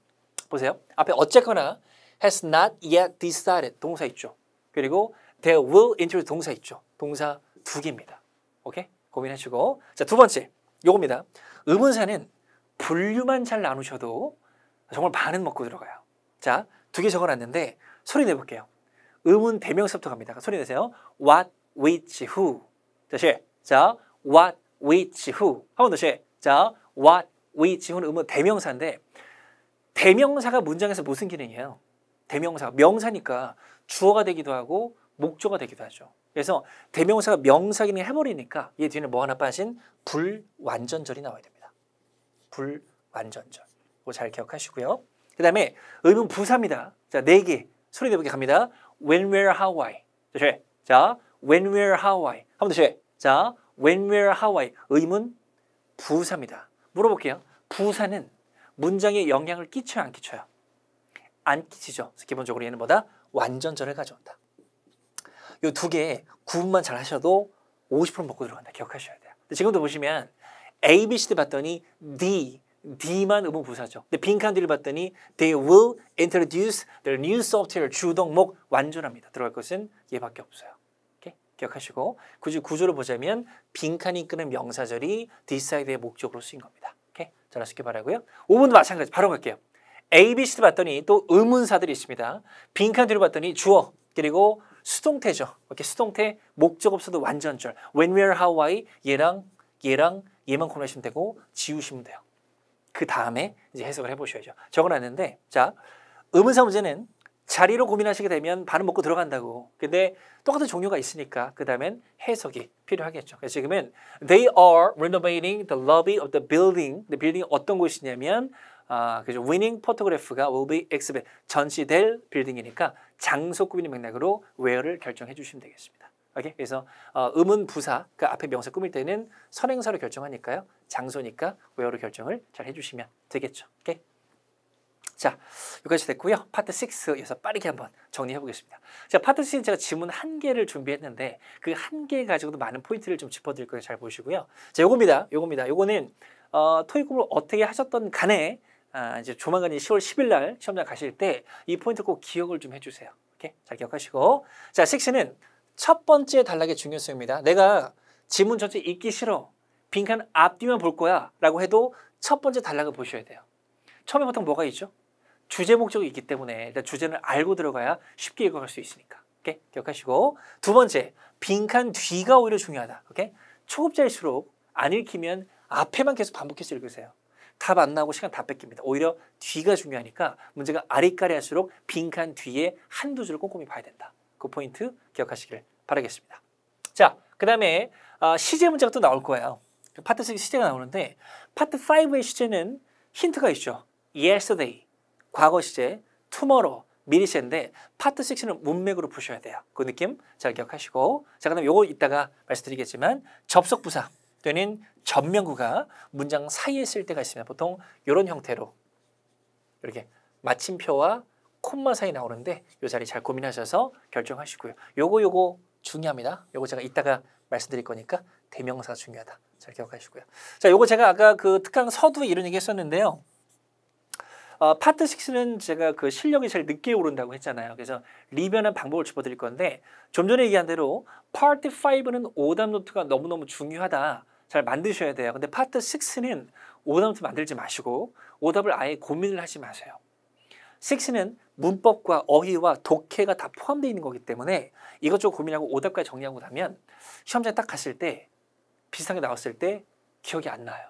보세요. 앞에 어쨌거나 has not yet decided 동사 있죠. 그리고 they will introduce 동사 있죠. 동사 두 개입니다. 오케이? 고민하시고 자 두 번째 요겁니다. 의문사는 분류만 잘 나누셔도 정말 반은 먹고 들어가요. 자, 두 개 적어놨는데 소리 내볼게요. 의문 대명사부터 갑니다. 소리 내세요. What, which, who. 다시. 자, what, which, who. 한번 다시. 자, what, which, who는 의문 대명사인데 대명사가 문장에서 무슨 기능이에요? 대명사, 명사니까 주어가 되기도 하고 목조가 되기도 하죠. 그래서 대명사가 명사 기능 해버리니까 얘 뒤에는 뭐 하나 빠진 불완전절이 나와야 됩니다. 불완전절. 잘 기억하시고요. 그 다음에 의문 부사입니다. 자, 네 개. 소리 내보기 갑니다. when where how I. 다시 자, when where how I. 한번 다시 자, when where how I. 의문 부사입니다. 물어볼게요. 부사는 문장에 영향을 끼쳐요, 안 끼쳐요? 안 끼치죠. 그래서 기본적으로 얘는 뭐다? 완전절을 가져온다. 이두 개 구분만 잘 하셔도 50% 먹고 들어간다. 기억하셔야 돼요. 근데 지금도 보시면 A, B, C 봤더니 D, D만 의문 부사죠. 근데 빈칸 뒤를 봤더니 they will introduce their new software 주동목 완전합니다. 들어갈 것은 얘밖에 없어요. 오케이? 기억하시고 굳이 구조를 보자면 빈칸이 끄는 명사절이 decide의 목적으로 쓰인 겁니다. 오케이? 잘하시길 바라고요. 5분도 마찬가지 바로 갈게요. A, B, C도 봤더니 또 의문사들이 있습니다. 빈칸 뒤를 봤더니 주어 그리고 수동태죠. 이렇게 수동태 목적 없어도 완전절 when, where, how, why 얘랑 얘랑 얘만 구분하시면 되고 지우시면 돼요. 그 다음에 이제 해석을 해보셔야죠. 적어놨는데 자음문사 문제는 자리로 고민하시게 되면 반은 먹고 들어간다고. 근데 똑같은 종류가 있으니까 그 다음엔 해석이 필요하겠죠. 그래서 지금은 they are renovating the lobby of the building. 근데 빌딩이 어떤 곳이냐면 아, 그죠. winning photograph가 will be exhibit 전시될 빌딩이니까 장소급인 맥락으로 where를 결정해 주시면 되겠습니다. 오케이? 그래서 어, 음은 부사, 그 앞에 명사 꾸밀 때는 선행사로 결정하니까요. 장소니까 where로 결정을 잘 해주시면 되겠죠. 오케이? 자, 여기까지 됐고요. 파트 6에서 빠르게 한번 정리해 보겠습니다. 자, 파트 6는 제가 지문 한 개를 준비했는데 그 한 개 가지고도 많은 포인트를 좀 짚어 드릴 거예요. 잘 보시고요. 자, 요겁니다. 요겁니다. 요거는 어, 토익 공부를 어떻게 하셨던 간에 아, 이제 조만간 10월 10일 날 시험장 가실 때 이 포인트 꼭 기억을 좀 해주세요. 이렇게 잘 기억하시고 자, 6는 첫 번째 단락의 중요성입니다. 내가 지문 전체 읽기 싫어. 빈칸 앞뒤만 볼 거야 라고 해도 첫 번째 단락을 보셔야 돼요. 처음에 보통 뭐가 있죠? 주제 목적이 있기 때문에 일단 주제는 알고 들어가야 쉽게 읽어갈 수 있으니까. 오케이? 기억하시고 두 번째, 빈칸 뒤가 오히려 중요하다. 오케이? 초급자일수록 안 읽히면 앞에만 계속 반복해서 읽으세요. 답 안 나오고 시간 다 뺏깁니다. 오히려 뒤가 중요하니까 문제가 아리까리할수록 빈칸 뒤에 한두 줄을 꼼꼼히 봐야 된다. 그 포인트 기억하시길 바라겠습니다. 자, 그 다음에 어, 아, 시제 문제가 또 나올 거예요. 파트 6 시제가 나오는데 파트 5의 시제는 힌트가 있죠. yesterday, 과거 시제, tomorrow, 미리 시제인데 파트 6는 문맥으로 푸셔야 돼요. 그 느낌 잘 기억하시고 자, 그 다음에 요거 이따가 말씀드리겠지만 접속부사 또는 전명구가 문장 사이에 쓸 때가 있습니다. 보통 이런 형태로 이렇게 마침표와 콤마 사이 나오는데 이 자리 잘 고민하셔서 결정하시고요. 요거 요거 중요합니다. 요거 제가 이따가 말씀드릴 거니까 대명사 중요하다. 잘 기억하시고요. 자, 요거 제가 아까 그 특강 서두 에 이런 얘기 했었는데요. 어, 파트 6는 제가 그 실력이 제일 늦게 오른다고 했잖아요. 그래서 리변한 방법을 짚어드릴 건데 좀 전에 얘기한 대로 파트 5는 오답 노트가 너무너무 중요하다. 잘 만드셔야 돼요. 근데 파트 6는 오답 노트 만들지 마시고 오답을 아예 고민을 하지 마세요. 6는 문법과 어휘와 독해가 다 포함되어 있는 거기 때문에 이것저것 고민하고 오답까지 정리하고 나면 시험장에 딱 갔을 때 비슷한 게 나왔을 때 기억이 안 나요.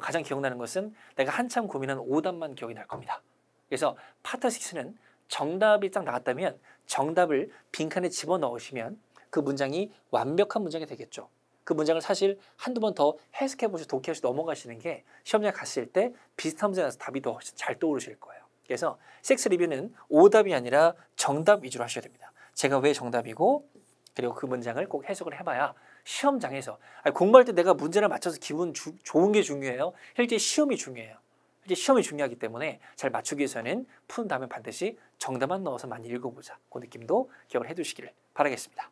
가장 기억나는 것은 내가 한참 고민한 오답만 기억이 날 겁니다. 그래서 파트 6는 정답이 딱 나왔다면 정답을 빈칸에 집어넣으시면 그 문장이 완벽한 문장이 되겠죠. 그 문장을 사실 한두 번 더 해석해 보시고 독해하시고 넘어가시는 게 시험장에 갔을 때 비슷한 문제 나서 답이 더 잘 떠오르실 거예요. 그래서 섹스 리뷰는 오답이 아니라 정답 위주로 하셔야 됩니다. 제가 왜 정답이고 그리고 그 문장을 꼭 해석을 해봐야 시험장에서 아니, 공부할 때 내가 문제를 맞춰서 기분 주, 좋은 게 중요해요. 실제 시험이 중요해요. 실제 시험이 중요하기 때문에 잘 맞추기 위해서는 푼 다음에 반드시 정답만 넣어서 많이 읽어보자. 그 느낌도 기억을 해두시기를 바라겠습니다.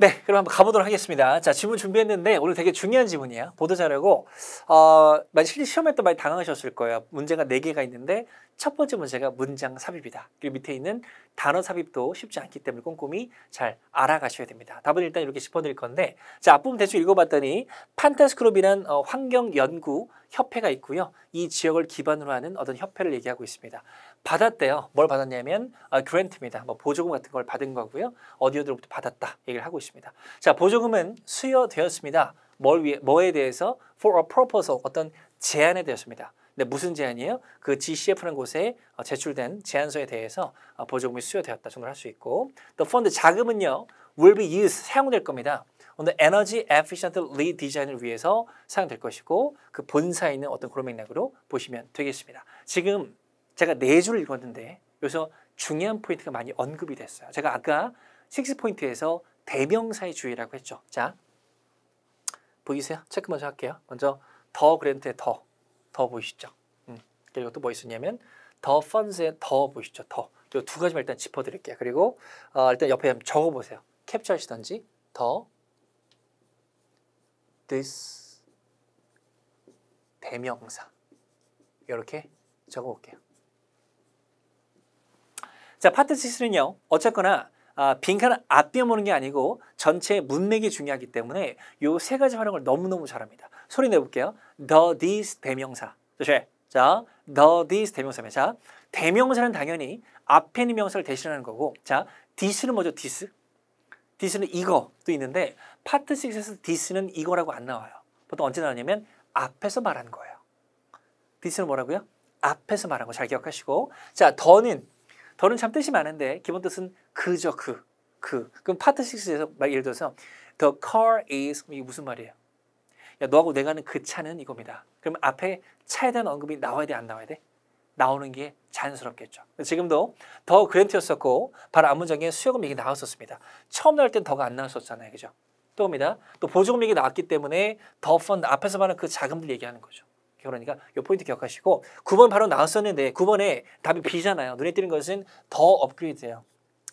네, 그럼 한번 가보도록 하겠습니다. 자, 질문 준비했는데 오늘 되게 중요한 질문이에요. 보도자료고 어, 만약 시험에또 많이 당황하셨을 거예요. 문제가 4개가 있는데 첫 번째 문제가 문장 삽입이다. 그리고 밑에 있는 단어 삽입도 쉽지 않기 때문에 꼼꼼히 잘 알아가셔야 됩니다. 답은 일단 이렇게 짚어드릴 건데 자, 앞부분 대충 읽어봤더니 판타스크롭이란 어, 환경연구 협회가 있고요. 이 지역을 기반으로 하는 어떤 협회를 얘기하고 있습니다. 받았대요. 뭘 받았냐면 어, 아, 그랜트입니다. 뭐 보조금 같은 걸 받은 거고요. 어디어디로부터 받았다 얘기를 하고 있습니다. 자, 보조금은 수여되었습니다. 뭘 위해, 뭐에 대해서 for a proposal 어떤 제안에 되었습니다. 근데 무슨 제안이에요? 그 GCF라는 곳에 어, 제출된 제안서에 대해서 어, 보조금이 수여되었다 정도를 할수 있고 또 펀드 자금은요 will be used 사용될 겁니다. 오늘 에너지 에피션트 리 디자인을 위해서 사용될 것이고 그 본사에 있는 어떤 그런 맥락으로 보시면 되겠습니다. 지금 제가 네 줄을 읽었는데 여기서 중요한 포인트가 많이 언급이 됐어요. 제가 아까 6포인트에서 대명사의 주의라고 했죠. 자, 보이세요? 체크 먼저 할게요. 먼저 더 그랜트의 더, 더 보이시죠? 음, 그리고 또 뭐 있었냐면 더펀스의더 보이시죠? 더. 이 두 가지만 일단 짚어드릴게요. 그리고 어, 일단 옆에 적어보세요. 캡처하시던지 더, this, 대명사 이렇게 적어볼게요. 자, 파트 6는요. 어쨌거나 아, 빈칸을 앞비워보는 게 아니고 전체 문맥이 중요하기 때문에 요 세 가지 활용을 너무너무 잘합니다. 소리 내볼게요. the, this 대명사. 조시 자, the, this 대명사입니다. 자, 대명사는 당연히 앞에 있는 명사를 대신하는 거고 자, this는 뭐죠? this? this는 이거도 있는데 파트 6에서 this는 이거라고 안 나와요. 보통 언제 나오냐면 앞에서 말한 거예요. this는 뭐라고요? 앞에서 말한 거 잘 기억하시고 자, 더는 더는 참 뜻이 많은데 기본 뜻은 그저 그, 그. 그럼 파트 6에서 막 예를 들어서 the car is 이게 무슨 말이에요? 야, 너하고 내가는 하그 차는 이겁니다. 그러면 앞에 차에 대한 언급이 나와야 돼, 안 나와야 돼? 나오는 게 자연스럽겠죠. 지금도 더 그랜트였었고 바로 앞문장에 수요금 얘기 나왔었습니다. 처음 나올 땐 더가 안 나왔었잖아요. 그죠? 또봅니다또 보조금 얘기 나왔기 때문에 더 펀드 앞에서 말하는그 자금들 얘기하는 거죠. 그러니까 요 포인트 기억하시고 9번 바로 나왔었는데 9번에 답이 B잖아요. 눈에 띄는 것은 더 업그레이드예요.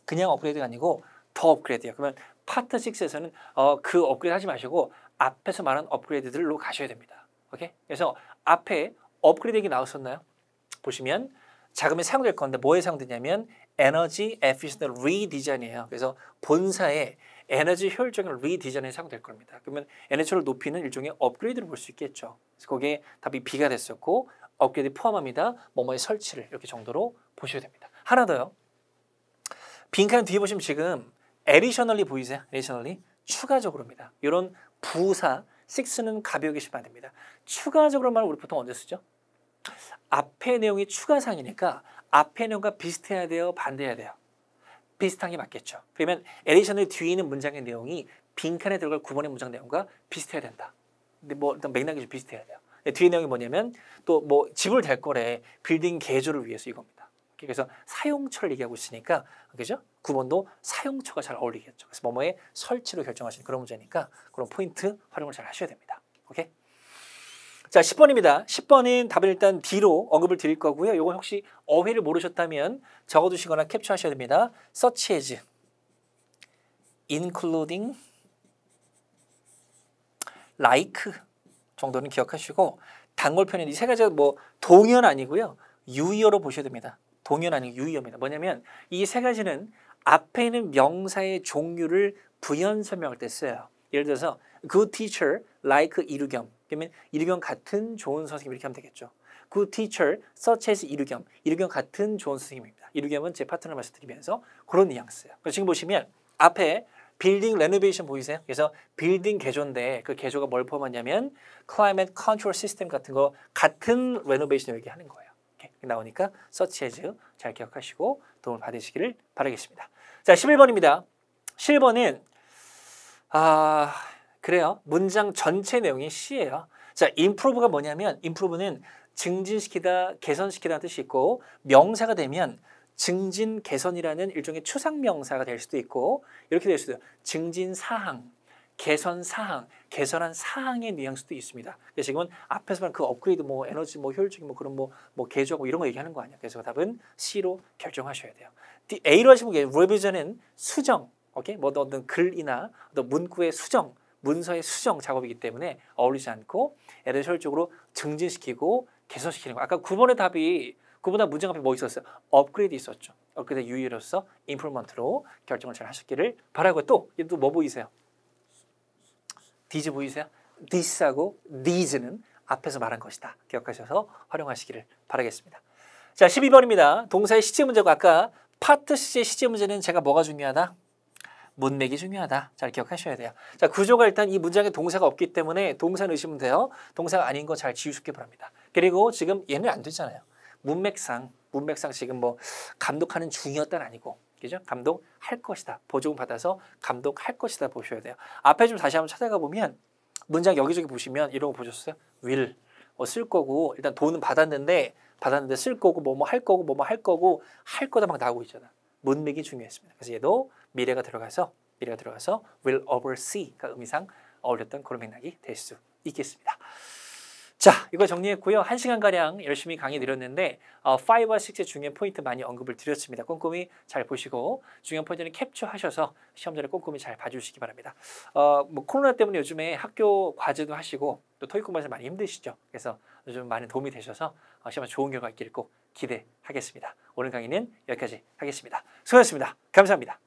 그냥 업그레이드가 아니고 더 업그레이드예요. 그러면 파트 6에서는 어, 그 업그레이드 하지 마시고 앞에서 말한 업그레이드들로 가셔야 됩니다. 오케이? 그래서 앞에 업그레이드 얘기 나왔었나요? 보시면 자금이 사용될 건데 뭐에 사용되냐면 에너지 에피션트 리디자인이에요. 그래서 본사에 에너지 효율적인 리디자인에 사용될 겁니다. 그러면 에너지를 높이는 일종의 업그레이드를 볼 수 있겠죠. 그래서 거기에 답이 B가 됐었고 업그레이드 포함합니다. 뭐뭐의 설치를 이렇게 정도로 보셔야 됩니다. 하나 더요. 빈칸 뒤에 보시면 지금 additionally 보이세요? additionally 추가적으로입니다. 이런 부사 6는 가벼게 시면 안 됩니다. 추가적으로 말 우리 보통 언제 쓰죠? 앞에 내용이 추가상이니까 앞에 내용과 비슷해야 돼요? 반대해야 돼요? 비슷한 게 맞겠죠. 그러면 additionally 뒤에 있는 문장의 내용이 빈칸에 들어갈 구번의 문장 내용과 비슷해야 된다. 근데 뭐 일단 맥락이 좀 비슷해야 돼요. 뒤에 내용이 뭐냐면 또 뭐 집을 댈 거래 빌딩 개조를 위해서 이겁니다. 그래서 사용처를 얘기하고 있으니까 그죠? 9번도 사용처가 잘 어울리겠죠. 그래서 뭐뭐의 설치로 결정하시는 그런 문제니까 그런 포인트 활용을 잘 하셔야 됩니다. 오케이? 자, 10번입니다. 10번은 답을 일단 D로 언급을 드릴 거고요. 이건 혹시 어휘를 모르셨다면 적어두시거나 캡처하셔야 됩니다. Such as, including, 라이크 정도는 기억하시고 단골편인 이세 가지가 뭐 동연 아니고요. 유의어로 보셔야 됩니다. 동연 아니고 유의어입니다. 뭐냐면 이 세 가지는 앞에 있는 명사의 종류를 부연 설명할 때 써요. 예를 들어서 good 그 teacher like 이르겸 그러면 이르겸 같은 좋은 선생님 이렇게 하면 되겠죠. good 그 teacher such as 이르겸 이르겸 같은 좋은 선생님입니다. 이르겸은 제 파트너 를 말씀드리면서 그런 뉘앙스예요. 그러니까 지금 보시면 앞에 빌딩 레노베이션 보이세요? 그래서 빌딩 개조인데 그 개조가 뭘 포함하냐면 클라이맷 컨트롤 시스템 같은 거 같은 레노베이션 얘기하는 거예요. 이렇게 나오니까 서치 해즈 잘 기억하시고 도움을 받으시기를 바라겠습니다. 자, 11번입니다. 11번은 아, 그래요. 문장 전체 내용이 C예요. 자, i 프로 r 가 뭐냐면 i 프로 r 는 증진시키다, 개선시키다는 뜻이 있고 명사가 되면 증진 개선이라는 일종의 추상 명사가 될 수도 있고 이렇게 될 수도 있어요. 증진 사항, 개선 사항, 개선한 사항의 뉘앙스도 있습니다. 그래서 지금은 앞에서 말한 그 업그레이드, 뭐 에너지, 뭐 효율적인 뭐 그런 뭐, 뭐 개조하고 이런 거 얘기하는 거 아니야. 그래서 답은 C로 결정하셔야 돼요. D, A로 하시면 revision은 수정, 오케이? 뭐 어떤 글이나 어떤 문구의 수정, 문서의 수정 작업이기 때문에 어울리지 않고 에너지 효율적으로 증진시키고 개선시키는 거. 아까 9번의 답이 그보다 문장 앞에 뭐 있었어요? 업그레이드 있었죠. 업그레이드 유의로서 임프로먼트로 결정을 잘 하셨기를 바라고 또 얘도 뭐 보이세요? 디즈 보이세요? 디스하고 디즈는 앞에서 말한 것이다. 기억하셔서 활용하시기를 바라겠습니다. 자, 12번입니다. 동사의 시제 문제고 아까 파트 시제 시제 문제는 제가 뭐가 중요하다? 문맥이 중요하다. 잘 기억하셔야 돼요. 자, 구조가 일단 이 문장에 동사가 없기 때문에 동사 넣으시면 돼요. 동사가 아닌 거 잘지우시기 바랍니다. 그리고 지금 얘는 안 되잖아요. 문맥상 문맥상 지금 뭐 감독하는 중이었단 아니고 그죠? 감독할 것이다. 보조금 받아서 감독할 것이다 보셔야 돼요. 앞에 좀 다시 한번 찾아가 보면 문장 여기저기 보시면 이런 거 보셨어요? will 뭐쓸 거고 일단 돈은 받았는데 받았는데 쓸 거고 뭐 뭐 할 거고 뭐 뭐 할 거고 할 거다 막 나오고 있잖아. 문맥이 중요했습니다. 그래서 얘도 미래가 들어가서 미래가 들어가서 will oversee가 그러니까 의미상 어울렸던 그런 맥락이 될 수 있겠습니다. 자, 이거 정리했고요. 한시간가량 열심히 강의 드렸는데 어, 5와 6의 중요한 포인트 많이 언급을 드렸습니다. 꼼꼼히 잘 보시고 중요한 포인트는 캡처하셔서 시험 전에 꼼꼼히 잘 봐주시기 바랍니다. 어, 뭐 코로나 때문에 요즘에 학교 과제도 하시고 또 토익 공부하서 많이 힘드시죠. 그래서 요즘 많은 도움이 되셔서 어, 시험에 좋은 결과 있길 꼭 기대하겠습니다. 오늘 강의는 여기까지 하겠습니다. 수고하셨습니다. 감사합니다.